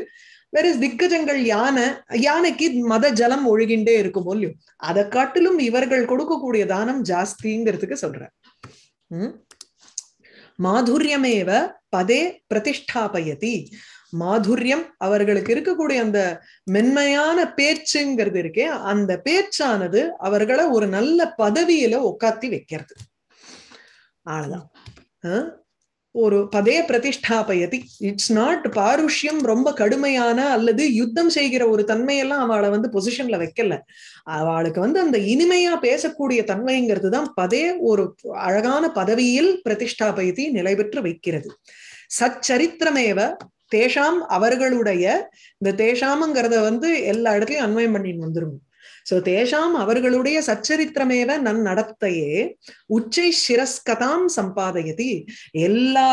வேற திக்கஜங்கள் யானை யானைக்கு மத ஜலம் ஒழுகிண்டே இருக்கும் போலியும் அதை காட்டிலும் இவர்கள் கொடுக்கக்கூடிய தானம் ஜாஸ்திங்கிறதுக்கு சொல்ற உம் மாதுரியமேவ பதே பிரதிஷ்டாபயதி மாதுரியம் அவர்களுக்கு இருக்கக்கூடிய அந்த மென்மையான பேச்சுங்கிறது இருக்கே அந்த பேச்சானது அவர்களை ஒரு நல்ல பதவியில உட்காத்தி வைக்கிறது அவ்வளவுதான் ஒரு பதே பிரதிஷ்டாபயதி இட்ஸ் நாட் பாருஷ்யம் ரொம்ப கடுமையான அல்லது யுத்தம் செய்கிற ஒரு தன்மையெல்லாம் அவளை வந்து பொசிஷன்ல வைக்கல அவளுக்கு வந்து அந்த இனிமையா பேசக்கூடிய தன்மைங்கிறது தான் பதே ஒரு அழகான பதவியில் பிரதிஷ்டாபயதி நிலை பெற்று வைக்கிறது சச்சரித்திரமேவ தேஷாம் அவர்களுடைய இந்த தேஷாமங்கிறத வந்து எல்லா இடத்துலயும் அன்வயம் பண்ணின்னு வந்துருவோம் சோ தேஷாம் அவர்களுடைய சச்சரித்திரமேவ நன் நடத்தையே உச்சை சிரஸ்கதாம் சம்பாதயதி எல்லா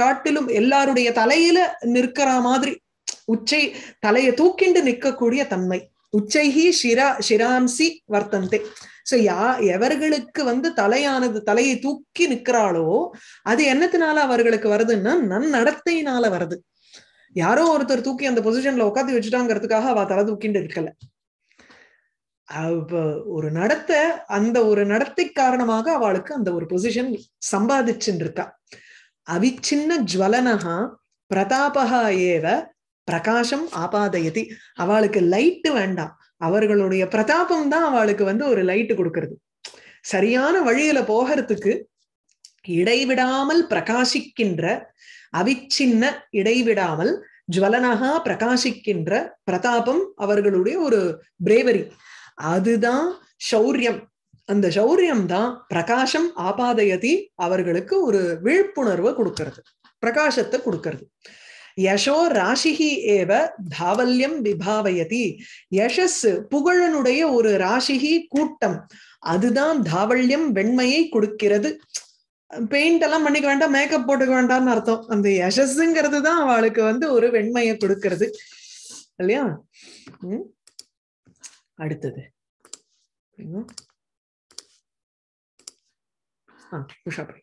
காட்டிலும் எல்லாருடைய தலையில நிற்கிற மாதிரி உச்சை தலையை தூக்கிண்டு நிற்கக்கூடிய தன்மை உச்சைஹி ஷிரா ஷிராம்சி வர்த்தந்தே சோ யா எவர்களுக்கு வந்து தலையானது தலையை தூக்கி நிற்கிறாளோ அது என்னத்தினால அவர்களுக்கு வருதுன்னா நன் நடத்தையினால வருது யாரோ ஒருத்தர் தூக்கி அந்த பொசிஷன்ல உட்காந்து வச்சுட்டாங்கிறதுக்காக அவ தலை தூக்கிண்டு இருக்கல ஒரு நடத்தை அந்த ஒரு நடத்தை காரணமாக அவளுக்கு அந்த ஒரு பொசிஷன் சம்பாதிச்சுன்னு இருக்கா அவிச்சின்ன ஜுவலனகா பிரதாபகா ஏவ பிரகாசம் ஆபாதயதி அவளுக்கு லைட்டு வேண்டாம் அவர்களுடைய பிரதாபம் தான் அவளுக்கு வந்து ஒரு லைட்டு கொடுக்கறது சரியான வழியில போகிறதுக்கு இடைவிடாமல் பிரகாசிக்கின்ற அவிச்சின்ன இடைவிடாமல் ஜுவலனகா பிரகாசிக்கின்ற பிரதாபம் அவர்களுடைய ஒரு பிரேவரி அதுதான் சௌரியம் அந்த சௌரியம் தான் பிரகாசம் ஆபாதயதி அவர்களுக்கு ஒரு விழிப்புணர்வை கொடுக்கறது பிரகாசத்தை கொடுக்கறது யசோ ராசிகி ஏவ தாவல்யம் விபாவயதி யசஸ் புகழனுடைய ஒரு ராசிகி கூட்டம் அதுதான் தாவல்யம் வெண்மையை கொடுக்கிறது பெயிண்ட் எல்லாம் பண்ணிக்க வேண்டாம் மேக்கப் போட்டுக்க வேண்டாம்னு அர்த்தம் அந்த யசஸ்ங்கிறது தான் அவளுக்கு வந்து ஒரு வெண்மையை கொடுக்கறது இல்லையா അടുത്തത് ആ ഉഷാപ്രി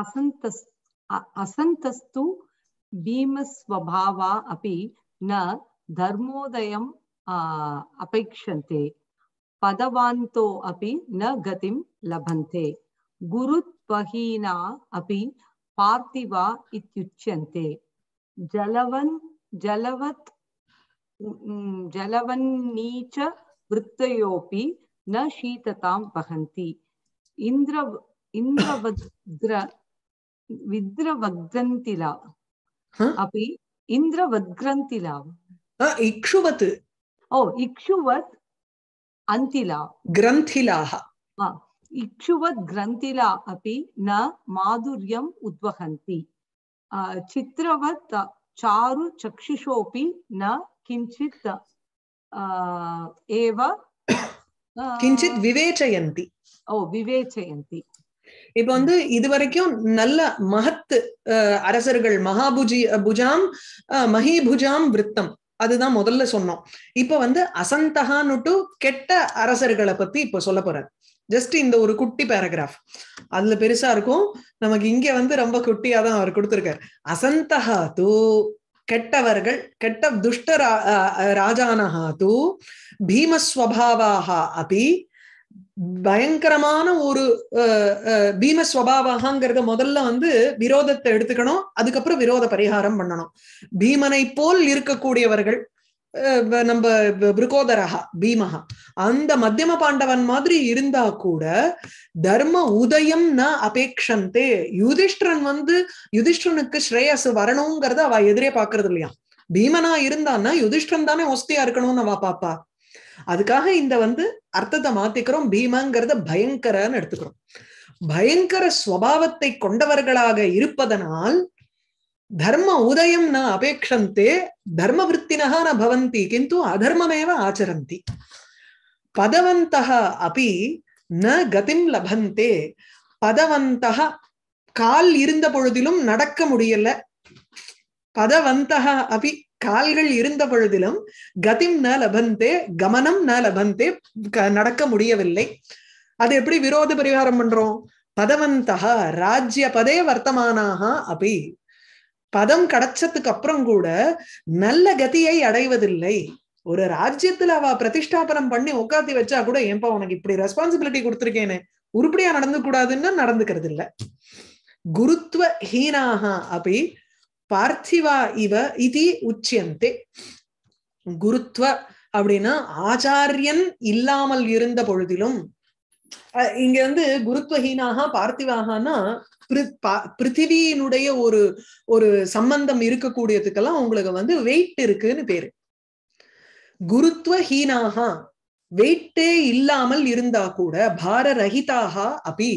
असन्तस् असन्तस्तु भीमस्वभावा अपि न धर्मोदयम् अपेक्षन्ते पदवान्तो अपि न गतिं लभन्ते गुरुत्वहीना अपि पार्थिवा जलवन्नीच वृत्तयोपि न शीतता वहन्ति इंद्र इन्द्रवद्र विद्रवग्रन्तिला अपि इन्द्रवद्ग्रन्तिला इक्षुवत् ओ इक्षुवत् अन्तिला ग्रन्थिलाः इक्षुवत् ग्रन्थिला अपि न माधुर्यम् उद्वहन्ति चित्रवत् चारु चक्षुषोऽपि न கிஞ்சித் விவேச்சயந்தி ஓ விவேச்சயந்தி இப்ப வந்து இது வரைக்கும் நல்ல மகத் அரசர்கள் மகாபுஜி புஜாம் மஹிபுஜாம் விருத்தம் அதுதான் முதல்ல சொன்னோம் இப்ப வந்து அசந்தகான்னு கெட்ட அரசர்களை பத்தி இப்ப சொல்ல போறாரு ஜஸ்ட் இந்த ஒரு குட்டி பேராகிராஃப் அதுல பெருசா இருக்கும் நமக்கு இங்க வந்து ரொம்ப குட்டியா தான் அவர் கொடுத்திருக்காரு அசந்தகா தூ கெட்டவர்கள் கெட்ட துஷ்ட ராஜானஹா தூ பீமஸ்வபாவாக அப்படி பயங்கரமான ஒரு பீமஸ்வபாவாகங்கிறத முதல்ல வந்து விரோதத்தை எடுத்துக்கணும் அதுக்கப்புறம் விரோத பரிகாரம் பண்ணணும் பீமனை போல் இருக்கக்கூடியவர்கள் நம்ம பிருகோதரஹா பீமஹா அந்த மத்தியம பாண்டவன் மாதிரி இருந்தா கூட தர்ம உதயம் ந அபேக்ஷந்தே யுதிஷ்டிரன் வந்து யுதிஷ்டனுக்கு ஸ்ரேயஸ் வரணுங்கிறத அவ எதிரே பாக்குறது இல்லையா பீமனா இருந்தான்னா யுதிஷ்டன் தானே ஒஸ்தியா இருக்கணும்னு அவ பாப்பா அதுக்காக இந்த வந்து அர்த்தத்தை மாத்திக்கிறோம் பீமாங்கிறத பயங்கரன்னு எடுத்துக்கிறோம் பயங்கர ஸ்வபாவத்தை கொண்டவர்களாக இருப்பதனால் தர்ம உதயம் ந அபேக்ஷந்தே தர்ம விற்த்தினக ந பவந்தி கிந்து அதர்மமேவ ஆச்சரந்தி பதவந்த அபி ந கதிம் லபந்தே பதவந்த கால் இருந்த பொழுதிலும் நடக்க முடியல பதவந்த அபி கால்கள் இருந்த பொழுதிலும் கதிம் ந லபந்தே கமனம் ந லபந்தே நடக்க முடியவில்லை அது எப்படி விரோத பரிகாரம் பண்றோம் பதவந்த ராஜ்ய பதே வர்த்தமானாக அபி பதம் கிடைச்சதுக்கு அப்புறம் கூட நல்ல கதியை அடைவதில்லை ஒரு ராஜ்யத்துல அவ பிரதிஷ்டாபனம் பண்ணி உட்காந்து வச்சா கூட ஏன்பா உனக்கு இப்படி ரெஸ்பான்சிபிலிட்டி கொடுத்துருக்கேனே உருப்படியா நடந்து கூடாதுன்னு நடந்துக்கிறது இல்ல குருத்துவ ஹீனாக அப்படி பார்த்திவா இவ இதி உச்சியந்தே குருத்துவ அப்படின்னா ஆச்சாரியன் இல்லாமல் இருந்த பொழுதிலும் இங்க வந்து குருத்துவஹீனாக பார்த்திவாகனா பிருத்திவியினுடைய ஒரு ஒரு சம்பந்தம் இருக்கக்கூடியதுக்கெல்லாம் உங்களுக்கு வந்து வெயிட் இருக்குன்னு பேரு குருத்துவ ஹீனாக வெயிட்டே இல்லாமல் இருந்தா கூட பார ரஹிதாக அபி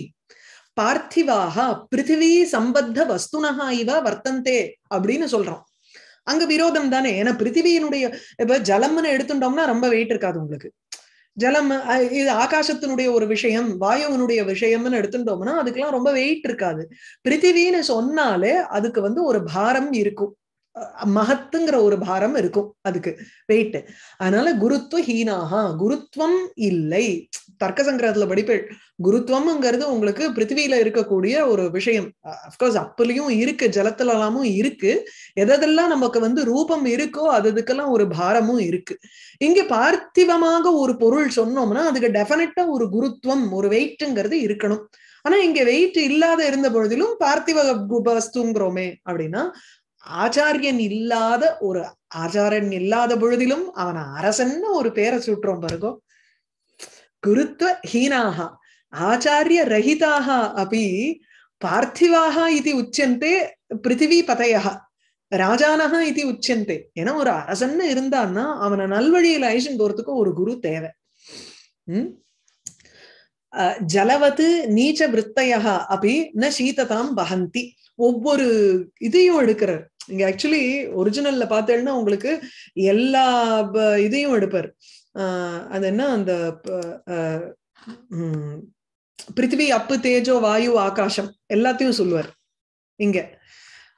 பார்த்திவாக பிருத்திவி சம்பத்த வஸ்துனகா இவ வர்த்தந்தே அப்படின்னு சொல்றோம் அங்க விரோதம் தானே ஏன்னா பிருத்திவியினுடைய இப்ப ஜலம்னு எடுத்துட்டோம்னா ரொம்ப வெயிட் இருக்காது உங்களுக்கு ஜலம் இது ஆகாசத்தினுடைய ஒரு விஷயம் வாயுவனுடைய விஷயம்னு எடுத்துட்டோம்னா அதுக்கெல்லாம் ரொம்ப வெயிட் இருக்காது பிரித்திவின்னு சொன்னாலே அதுக்கு வந்து ஒரு பாரம் இருக்கும் மகத்துங்கிற ஒரு பாரம் இருக்கும் அதுக்கு வெயிட் அதனால குருத்துவ ஹீனாகா குருத்துவம் இல்லை தர்க்க சங்கரத்துல படிப்பேள் குருத்துவம்ங்கிறது உங்களுக்கு பிருத்திவில இருக்கக்கூடிய ஒரு விஷயம் அப்கோர்ஸ் அப்பலயும் இருக்கு ஜலத்துல எல்லாமும் இருக்கு எதெல்லாம் நமக்கு வந்து ரூபம் இருக்கோ அது ஒரு பாரமும் இருக்கு இங்க பார்த்திவமாக ஒரு பொருள் சொன்னோம்னா அதுக்கு டெபினட்டா ஒரு குருத்துவம் ஒரு வெயிட்ங்கிறது இருக்கணும் ஆனா இங்க வெயிட் இல்லாத இருந்த பொழுதிலும் பார்த்திவ வஸ்துங்கிறோமே அப்படின்னா ஆச்சாரியன் இல்லாத ஒரு ஆச்சாரியன் இல்லாத பொழுதிலும் அவன் அரசன்னு ஒரு பேரை சுட்டுறோம் பாருங்கோ குருத்துவ ஹீனாக ஆச்சாரிய ரஹிதாக அப்படி பார்த்திவாக இது உச்சந்தே பிருத்திவி பதயா ராஜானகா இது உச்சந்தே ஏன்னா ஒரு அரசன்னு இருந்தான்னா அவனை நல்வழியில ஐஷன் போறதுக்கு ஒரு குரு தேவை உம் நீச்ச விற்த்தையா அப்படி ந சீததாம் பகந்தி ஒவ்வொரு இதையும் எடுக்கிறார் இங்க ஆக்சுவலி ஒரிஜினல்ல பார்த்தேன்னா உங்களுக்கு எல்லா இதையும் எடுப்பார் அது என்ன அந்த பிருத்திவி அப்பு தேஜோ வாயு ஆகாசம் எல்லாத்தையும் சொல்லுவார் இங்க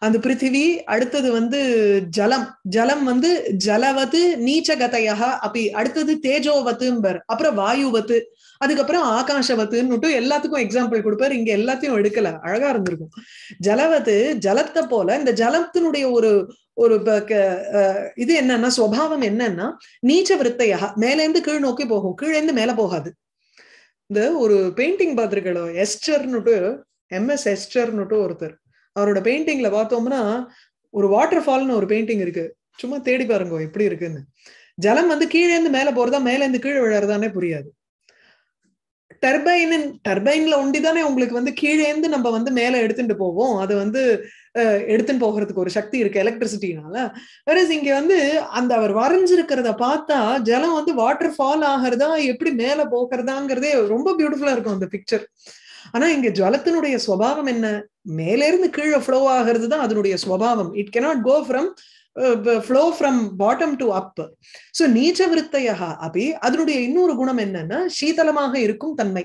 அந்த பிருத்திவி அடுத்தது வந்து ஜலம் ஜலம் வந்து ஜலவத்து நீச்சகதையா அப்படி அடுத்தது தேஜோவத்தும்பர் அப்புறம் வாயுவத்து அதுக்கப்புறம் ஆகாஷவத்துன்னு எல்லாத்துக்கும் எக்ஸாம்பிள் கொடுப்பாரு இங்க எல்லாத்தையும் எடுக்கல அழகா இருந்திருக்கும் ஜலவது ஜலத்தை போல இந்த ஜலத்தினுடைய ஒரு ஒரு இது என்னன்னா சுவாவம் என்னன்னா நீச்ச மேல இருந்து கீழ் நோக்கி போகும் கீழேந்து மேல போகாது இந்த ஒரு பெயிண்டிங் பார்த்திருக்கோம் எஸ்டர்னுட்டு எம் எஸ் எஸ்டர்னுட்டு ஒருத்தர் அவரோட பெயிண்டிங்ல பார்த்தோம்னா ஒரு வாட்டர் ஃபால்னு ஒரு பெயிண்டிங் இருக்கு சும்மா தேடி பாருங்க எப்படி இருக்குன்னு ஜலம் வந்து கீழே இருந்து மேல போறதா மேல இருந்து கீழே விழறதானே புரியாது டர்பைன் டர்பைன்ல ஒண்டிதானே உங்களுக்கு வந்து இருந்து நம்ம வந்து மேல எடுத்துட்டு போவோம் அது வந்து எடுத்துட்டு போகிறதுக்கு ஒரு சக்தி இருக்கு எலக்ட்ரிசிட்டினால வேற இங்க வந்து அந்த அவர் வரைஞ்சிருக்கிறத பார்த்தா ஜலம் வந்து வாட்டர் ஃபால் ஆகிறதா எப்படி மேல போகிறதாங்கிறதே ரொம்ப பியூட்டிஃபுல்லா இருக்கும் அந்த பிக்சர் ஆனா இங்க ஜலத்தினுடைய சுவாவம் என்ன மேலேருந்து கீழே ஃப்ளோ ஆகிறது தான் அதனுடைய சுவாவம் it cannot go from flow from bottom to up so நீச்ச விருத்தையா அப்படி அதனுடைய இன்னொரு குணம் என்னன்னா சீதளமாக இருக்கும் தன்மை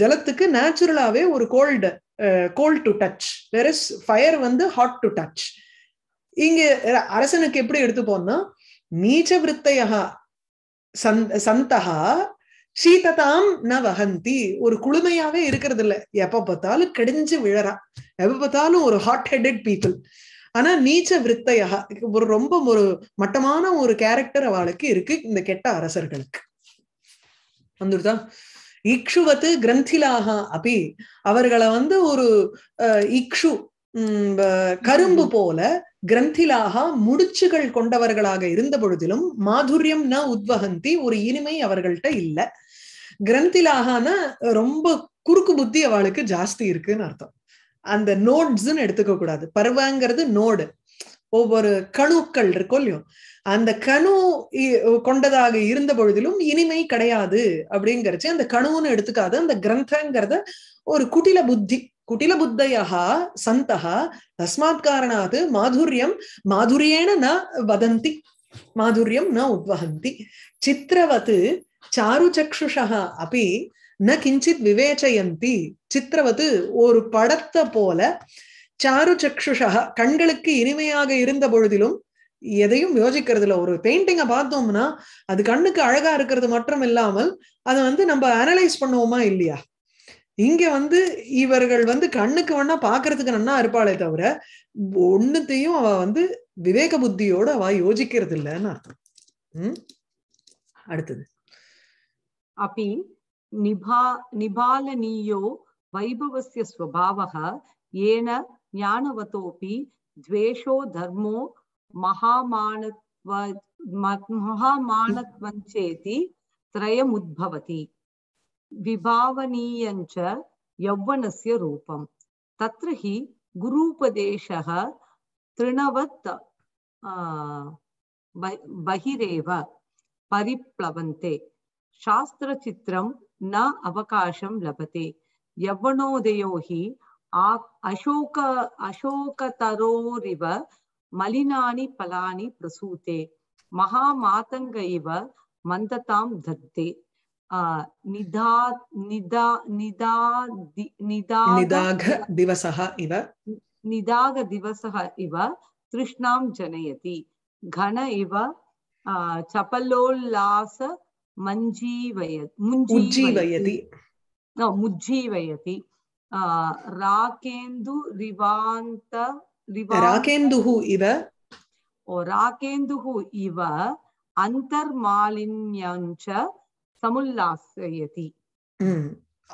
ஜலத்துக்கு நேச்சுரலாவே ஒரு cold cold to touch where is fire வந்து ஹாட் டு டச் இங்க அரசனுக்கு எப்படி எடுத்துப்போம்னா நீச்ச சந்த சந்தகா சீததாம் ந வகந்தி ஒரு குளுமையாவே இருக்கிறது இல்ல எப்ப பார்த்தாலும் கடிஞ்சு விழறா எப்ப பார்த்தாலும் ஒரு ஹாட் ஹெடட் பீப்புள் ஆனா நீச்ச விற்த்தையாக ஒரு ரொம்ப ஒரு மட்டமான ஒரு கேரக்டர் அவளுக்கு இருக்கு இந்த கெட்ட அரசர்களுக்கு வந்துருதா இக்ஷுவத்து கிரந்திலாக அப்படி அவர்களை வந்து ஒரு இக்ஷு கரும்பு போல கிரந்திலாக முடிச்சுகள் கொண்டவர்களாக இருந்த பொழுதிலும் மாதுரியம் ந உத்வகந்தி ஒரு இனிமை அவர்கள்ட்ட இல்ல கிரந்திலாகனா ரொம்ப குறுக்கு புத்தி அவளுக்கு ஜாஸ்தி இருக்குன்னு அர்த்தம் அந்த நோட்ஸ்ன்னு எடுத்துக்க கூடாது பருவங்கிறது நோடு ஒவ்வொரு கணுக்கள் இருக்கும் இல்லையோ அந்த கணு கொண்டதாக இருந்த பொழுதிலும் இனிமை கிடையாது அப்படிங்கிறச்சு அந்த கணுன்னு எடுத்துக்காது அந்த கிரந்தங்கிறத ஒரு குட்டில புத்தி कुटिलबुद्धयः தஸ்மாத் காரணாத் மாதுரியம் மாதுரியேன ந வதந்தி மாதுரியம் ந உத்வகந்தி சித்திரவத் சாரு சக்ஷுஷா அப்படி ந கிஞ்சித் விவேச்சயந்தி சித்திரவத்து ஒரு படத்தை போல சாரு சக்ஷுஷா கண்களுக்கு இனிமையாக இருந்த பொழுதிலும் எதையும் யோசிக்கிறதுல ஒரு பெயிண்டிங்க பார்த்தோம்னா அது கண்ணுக்கு அழகா இருக்கிறது மட்டும் இல்லாமல் அதை வந்து நம்ம அனலைஸ் பண்ணுவோமா இல்லையா இங்க வந்து இவர்கள் வந்து கண்ணுக்கு வேணா பாக்குறதுக்கு நன்னா இருப்பாளே தவிர ஒண்ணுத்தையும் அவ வந்து விவேக புத்தியோட அவ யோசிக்கிறது இல்லைன்னு அர்த்தம் உம் அடுத்தது அப்படி நிபா நிபாலனீயோ வைபவசிய ஸ்வபாவக ஏன ஞானவதோபி துவேஷோ தர்மோ மகாமானத்வ மகாமானத்வஞ்சேதி திரயமுத்பவதி विभावनीयञ्च यौवनस्य रूपं तत्र हि गुरूपदेशः तृणवत् बहिरेव परिप्लवन्ते शास्त्रचित्रं न अवकाशं लभते यौवनोदयो हि अशोक अशोकतरोरिव मलिनानि फलानि प्रसूते महामातङ्ग इव मन्दतां दत्ते නිදාග දිවසහ ඉව නිදාග දිවසහ ඉව තෘෂ්ණාම් ජනයති ඝන ඉව චපලෝල්ලාස මංජීවය මුජ්ජීවයති මුජ්ජීවයති රාකේන්දු රිවාන්ත රාකේන්දුහු ඉව රාකේන්දුහු ඉව අන්තර්මාලින්යංච சமுல்லாசயதி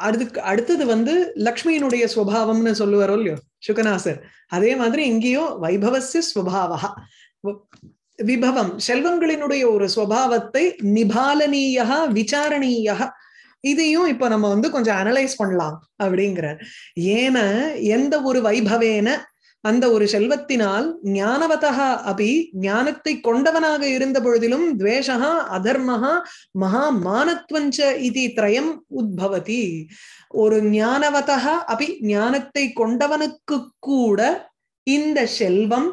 அதுக்கு அடுத்தது வந்து லக்ஷ்மியினுடைய சுவாவம்னு சொல்லுவாரோ இல்லையோ சுகநாசர் அதே மாதிரி இங்கேயும் வைபவசிய ஸ்வபாவா விபவம் செல்வங்களினுடைய ஒரு சுவாவத்தை நிபாலனீயா விசாரணீயா இதையும் இப்ப நம்ம வந்து கொஞ்சம் அனலைஸ் பண்ணலாம் அப்படிங்கிறார் ஏன்னா எந்த ஒரு வைபவேன அந்த ஒரு செல்வத்தினால் ஞானவதா அபி ஞானத்தை கொண்டவனாக இருந்த பொழுதிலும் துவேஷகா அதர்மஹா மகா மானத்வஞ்ச இது திரயம் உத்பவதி ஒரு ஞானவதா அபி ஞானத்தை கொண்டவனுக்கு கூட இந்த செல்வம்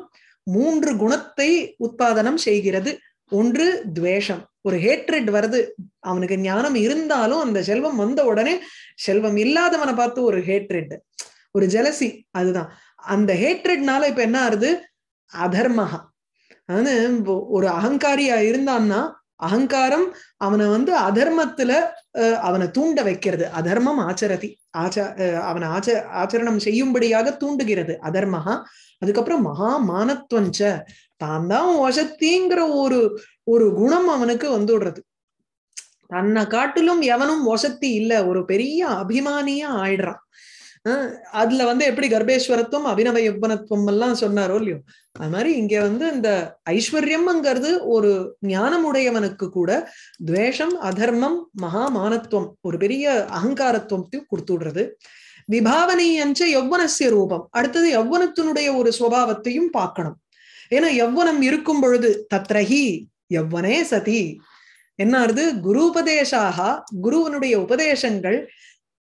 மூன்று குணத்தை உற்பாதனம் செய்கிறது ஒன்று துவேஷம் ஒரு ஹேட்ரிட் வருது அவனுக்கு ஞானம் இருந்தாலும் அந்த செல்வம் வந்த உடனே செல்வம் இல்லாதவனை பார்த்து ஒரு ஹேட்ரிட் ஒரு ஜெலசி அதுதான் அந்த ஹேட்ரட்னால இப்ப என்ன ஆறுது அதர்மஹா அது ஒரு அகங்காரியா இருந்தான்னா அகங்காரம் அவனை வந்து அதர்மத்துல அவனை தூண்ட வைக்கிறது அதர்மம் ஆச்சரதி ஆச்சா அவனை ஆச்ச ஆச்சரணம் செய்யும்படியாக தூண்டுகிறது அதர்மஹா அதுக்கப்புறம் மகா மானத்வஞ்ச தான் தான் வசத்திங்கிற ஒரு ஒரு குணம் அவனுக்கு வந்துடுறது தன்னை காட்டிலும் எவனும் வசத்தி இல்லை ஒரு பெரிய அபிமானியா ஆயிடுறான் அதுல வந்து எப்படி கர்ப்பேஸ்வரத்துவம் அபிநவ யுக்மனத்துவம் எல்லாம் சொன்னாரோ இல்லையோ அது மாதிரி இங்க வந்து இந்த ஐஸ்வர்யம்ங்கிறது ஒரு ஞானமுடையவனுக்கு கூட துவேஷம் அதர்மம் மகாமானத்துவம் ஒரு பெரிய அகங்காரத்துவத்தையும் கொடுத்து விடுறது அஞ்ச யௌவனசிய ரூபம் அடுத்தது யௌவனத்தினுடைய ஒரு சுவாவத்தையும் பார்க்கணும் ஏன்னா யௌவனம் இருக்கும் பொழுது தத்ரஹி யௌவனே சதி என்ன குரு உபதேசாக குருவனுடைய உபதேசங்கள்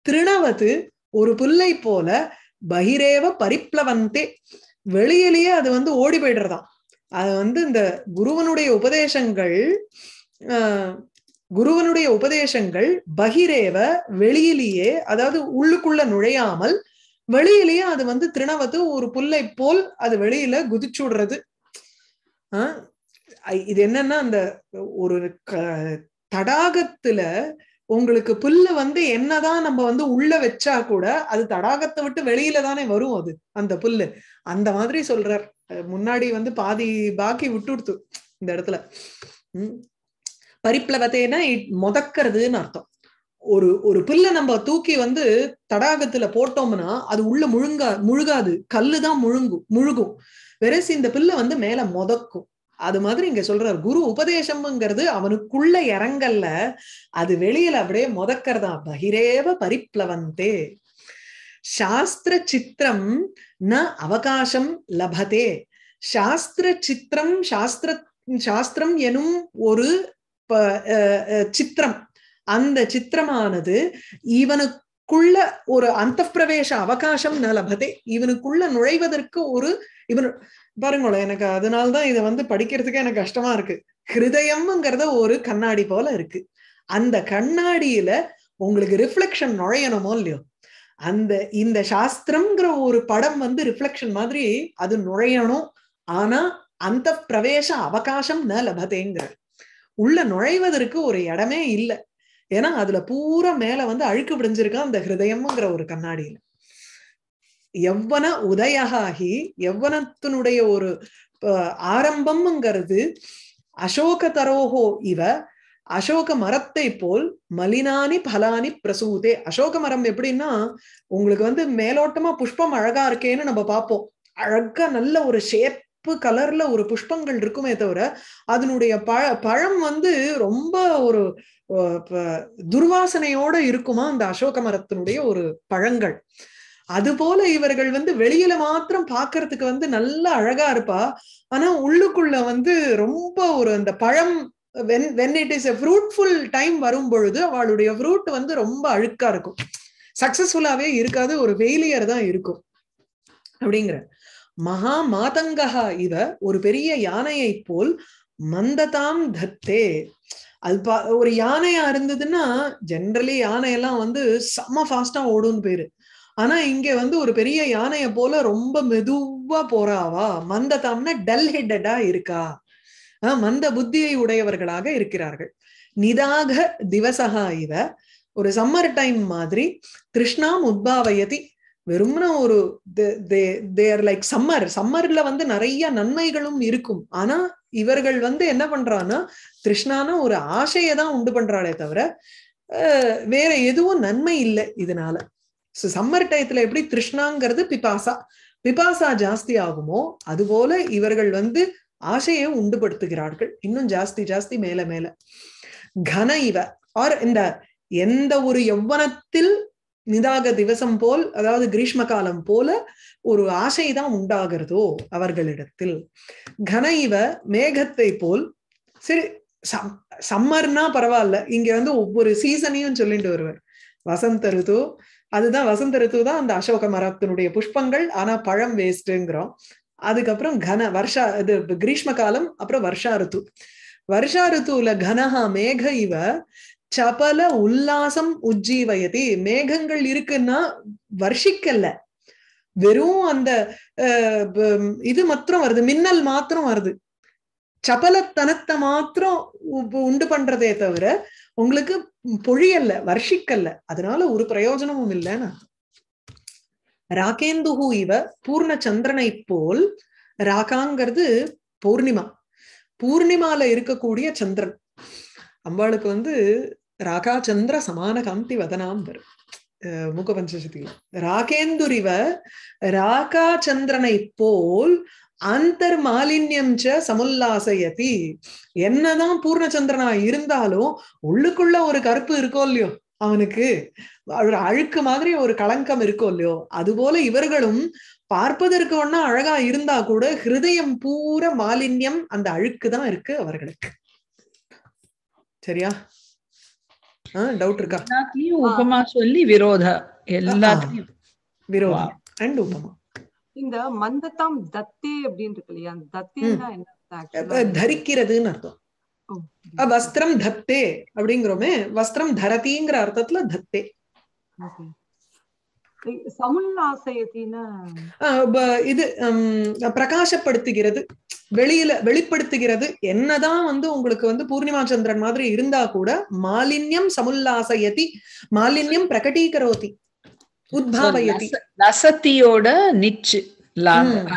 திருணவது ஒரு புல்லை போல பகிரேவ பரிப்ளவந்தே வெளியிலேயே அது வந்து ஓடி போயிடுறதான் அது வந்து இந்த குருவனுடைய உபதேசங்கள் குருவனுடைய உபதேசங்கள் பகிரேவ வெளியிலேயே அதாவது உள்ளுக்குள்ள நுழையாமல் வெளியிலேயே அது வந்து திருணவத்து ஒரு புல்லை போல் அது வெளியில குதிச்சுடுறது இது என்னன்னா அந்த ஒரு தடாகத்துல உங்களுக்கு புல்லு வந்து என்னதான் நம்ம வந்து உள்ள வச்சா கூட அது தடாகத்தை விட்டு வெளியில தானே வரும் அது அந்த புல்லு அந்த மாதிரி சொல்றார் முன்னாடி வந்து பாதி பாக்கி விட்டுடுத்து இந்த இடத்துல உம் பரிப்ளவத்தைன்னா முதக்கிறதுன்னு அர்த்தம் ஒரு ஒரு புல்லை நம்ம தூக்கி வந்து தடாகத்துல போட்டோம்னா அது உள்ள முழுங்கா முழுகாது கல்லுதான் முழுங்கும் முழுகும் வெரசி இந்த புல்லை வந்து மேல முதக்கும் அது மாதிரி இங்க சொல்றார் குரு உபதேசம்ங்கிறது அவனுக்குள்ள இறங்கல்ல அது வெளியில அப்படியே முதக்கறதா பகிரேவ பரிப்ளவந்தே சாஸ்திர சித்திரம் ந அவகாசம் லபதே சாஸ்திர சித்திரம் சாஸ்திர சாஸ்திரம் எனும் ஒரு சித்திரம் அந்த சித்திரமானது இவனுக்குள்ள ஒரு அந்த பிரவேச அவகாசம் ந லபதே இவனுக்குள்ள நுழைவதற்கு ஒரு இவன் பாருங்களேன் எனக்கு அதனால்தான் இதை வந்து படிக்கிறதுக்கே எனக்கு கஷ்டமா இருக்கு ஹிருதயம்ங்கிறத ஒரு கண்ணாடி போல இருக்கு அந்த கண்ணாடியில உங்களுக்கு ரிஃப்ளெக்ஷன் நுழையணுமோ இல்லையோ அந்த இந்த சாஸ்திரம்ங்கிற ஒரு படம் வந்து ரிஃப்ளெக்ஷன் மாதிரி அது நுழையணும் ஆனா அந்த பிரவேச அவகாசம் ந லபதேங்கிற உள்ள நுழைவதற்கு ஒரு இடமே இல்லை ஏன்னா அதுல பூரா மேல வந்து அழுக்கு பிடிஞ்சிருக்கான் அந்த ஹிருதயம்ங்கிற ஒரு கண்ணாடியில எவ்வன உதயாகி எவ்வனத்தினுடைய ஒரு ஆரம்பம்ங்கிறது அசோக தரோகோ இவ அசோக மரத்தை போல் மலினானி பலானி பிரசூதே அசோக மரம் எப்படின்னா உங்களுக்கு வந்து மேலோட்டமா புஷ்பம் அழகா இருக்கேன்னு நம்ம பார்ப்போம் அழகா நல்ல ஒரு ஷேப் கலர்ல ஒரு புஷ்பங்கள் இருக்குமே தவிர அதனுடைய பழ பழம் வந்து ரொம்ப ஒரு துர்வாசனையோட இருக்குமா அந்த அசோக மரத்தினுடைய ஒரு பழங்கள் அது போல இவர்கள் வந்து வெளியில மாத்திரம் பாக்குறதுக்கு வந்து நல்லா அழகா இருப்பா ஆனா உள்ளுக்குள்ள வந்து ரொம்ப ஒரு அந்த பழம் when when it is a fruitful time வரும் பொழுது அவளுடைய ஃப்ரூட் வந்து ரொம்ப அழுக்கா இருக்கும் சக்சஸ்ஃபுல்லாவே இருக்காது ஒரு வெயிலியர் தான் இருக்கும் அப்படிங்கிற மகா மாதங்கஹா இவ ஒரு பெரிய யானையை போல் மந்ததாம் தத்தே அது பா ஒரு யானையா இருந்ததுன்னா ஜென்ரலி யானையெல்லாம் வந்து செம்ம ஃபாஸ்டா ஓடும்னு பேரு ஆனா இங்க வந்து ஒரு பெரிய யானைய போல ரொம்ப மெதுவா போறாவா தாம்னா டல் ஹெட்டடா இருக்கா மந்த புத்தியை உடையவர்களாக இருக்கிறார்கள் நிதாக திவசகா இவ ஒரு சம்மர் டைம் மாதிரி கிருஷ்ணா உத்பாவயதி வெறும்னா ஒரு தேர் லைக் சம்மர் சம்மர்ல வந்து நிறைய நன்மைகளும் இருக்கும் ஆனா இவர்கள் வந்து என்ன பண்றான்னா திருஷ்ணான ஒரு ஆசையை தான் உண்டு பண்றாளே தவிர வேற எதுவும் நன்மை இல்லை இதனால ஸோ சம்மர் டயத்துல எப்படி திருஷ்ணாங்கிறது பிபாசா பிபாசா ஜாஸ்தி ஆகுமோ அதுபோல இவர்கள் வந்து ஆசையை உண்டுபடுத்துகிறார்கள் இன்னும் ஜாஸ்தி ஜாஸ்தி மேல மேல கன இவ ஆர் இந்த எந்த ஒரு எவ்வனத்தில் நிதாக திவசம் போல் அதாவது கிரீஷ்ம காலம் போல ஒரு ஆசைதான் உண்டாகிறதோ அவர்களிடத்தில் கன இவ மேகத்தை போல் சரி சம்மர்னா பரவாயில்ல இங்க வந்து ஒவ்வொரு சீசனையும் சொல்லிட்டு வருவர் வசந்த ருது அதுதான் வசந்த ரித்து தான் அந்த அசோக மரத்தினுடைய புஷ்பங்கள் ஆனா பழம் வேஸ்ட்டுங்கிறோம் அதுக்கப்புறம் கன வருஷா இது கிரீஷ்ம காலம் அப்புறம் வருஷா ரித்து வருஷா ரித்துல கனஹா மேக இவ சபல உல்லாசம் உஜ்ஜீவயதி மேகங்கள் இருக்குன்னா வருஷிக்கல்ல வெறும் அந்த இது மாத்திரம் வருது மின்னல் மாத்திரம் வருது சபலத்தனத்தை மாத்திரம் உண்டு பண்றதே தவிர உங்களுக்கு பொழியல்ல வர்ஷிக்கல்ல அதனால ஒரு பிரயோஜனமும் இல்லைன்னு ராகேந்து இவ பூர்ண சந்திரனை போல் ராகாங்கிறது பூர்ணிமா பூர்ணிமால இருக்கக்கூடிய சந்திரன் அம்பாளுக்கு வந்து ராகா சந்திர சமான காந்தி வதனாம் வரும் முக பஞ்சசதியில ராகேந்துரிவ ராகா சந்திரனை போல் அந்தர் மாலின்யம் ச சமுல்லாசயதி என்னதான் பூர்ணச்சந்திரனா இருந்தாலும் உள்ளுக்குள்ள ஒரு கருப்பு இருக்கோ இல்லையோ அவனுக்கு ஒரு அழுக்கு மாதிரி ஒரு களங்கம் இருக்கோ இல்லையோ அதுபோல இவர்களும் பார்ப்பதற்கு ஒன்னா அழகா இருந்தா கூட ஹிருதயம் பூரா மாலின்யம் அந்த அழுக்கு தான் இருக்கு அவர்களுக்கு சரியா டவுட் இருக்கா உபமா சொல்லி விரோத எல்லாத்தையும் விரோதம் அண்ட் உபமா இந்த மந்தத்தாம் தத்தே அப்படின்னு இருக்கு இல்லையா தத்தேன்னா என்ன தரிக்கிறதுன்னு அர்த்தம் வஸ்திரம் தத்தே அப்படிங்கிறோமே வஸ்திரம் தரதிங்கிற அர்த்தத்துல தத்தே இது பிரகாசப்படுத்துகிறது வெளியில வெளிப்படுத்துகிறது என்னதான் வந்து உங்களுக்கு வந்து பூர்ணிமா சந்திரன் மாதிரி இருந்தா கூட மாலின்யம் சமுல்லாசயதி மாலின்யம் பிரகடீகரோதி உத்பாவயதி லசத்தியோட நிச்சு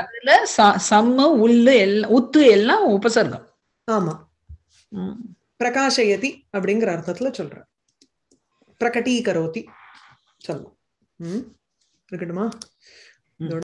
அதுல சம்ம உள்ளு எல்லாம் உத்து எல்லாம் உபசர்க்கம் ஆமா பிரகாஷயதி அப்படிங்கிற அர்த்தத்துல சொல்ற பிரகட்டீகரோதி சொல்லலாம் இருக்கட்டுமா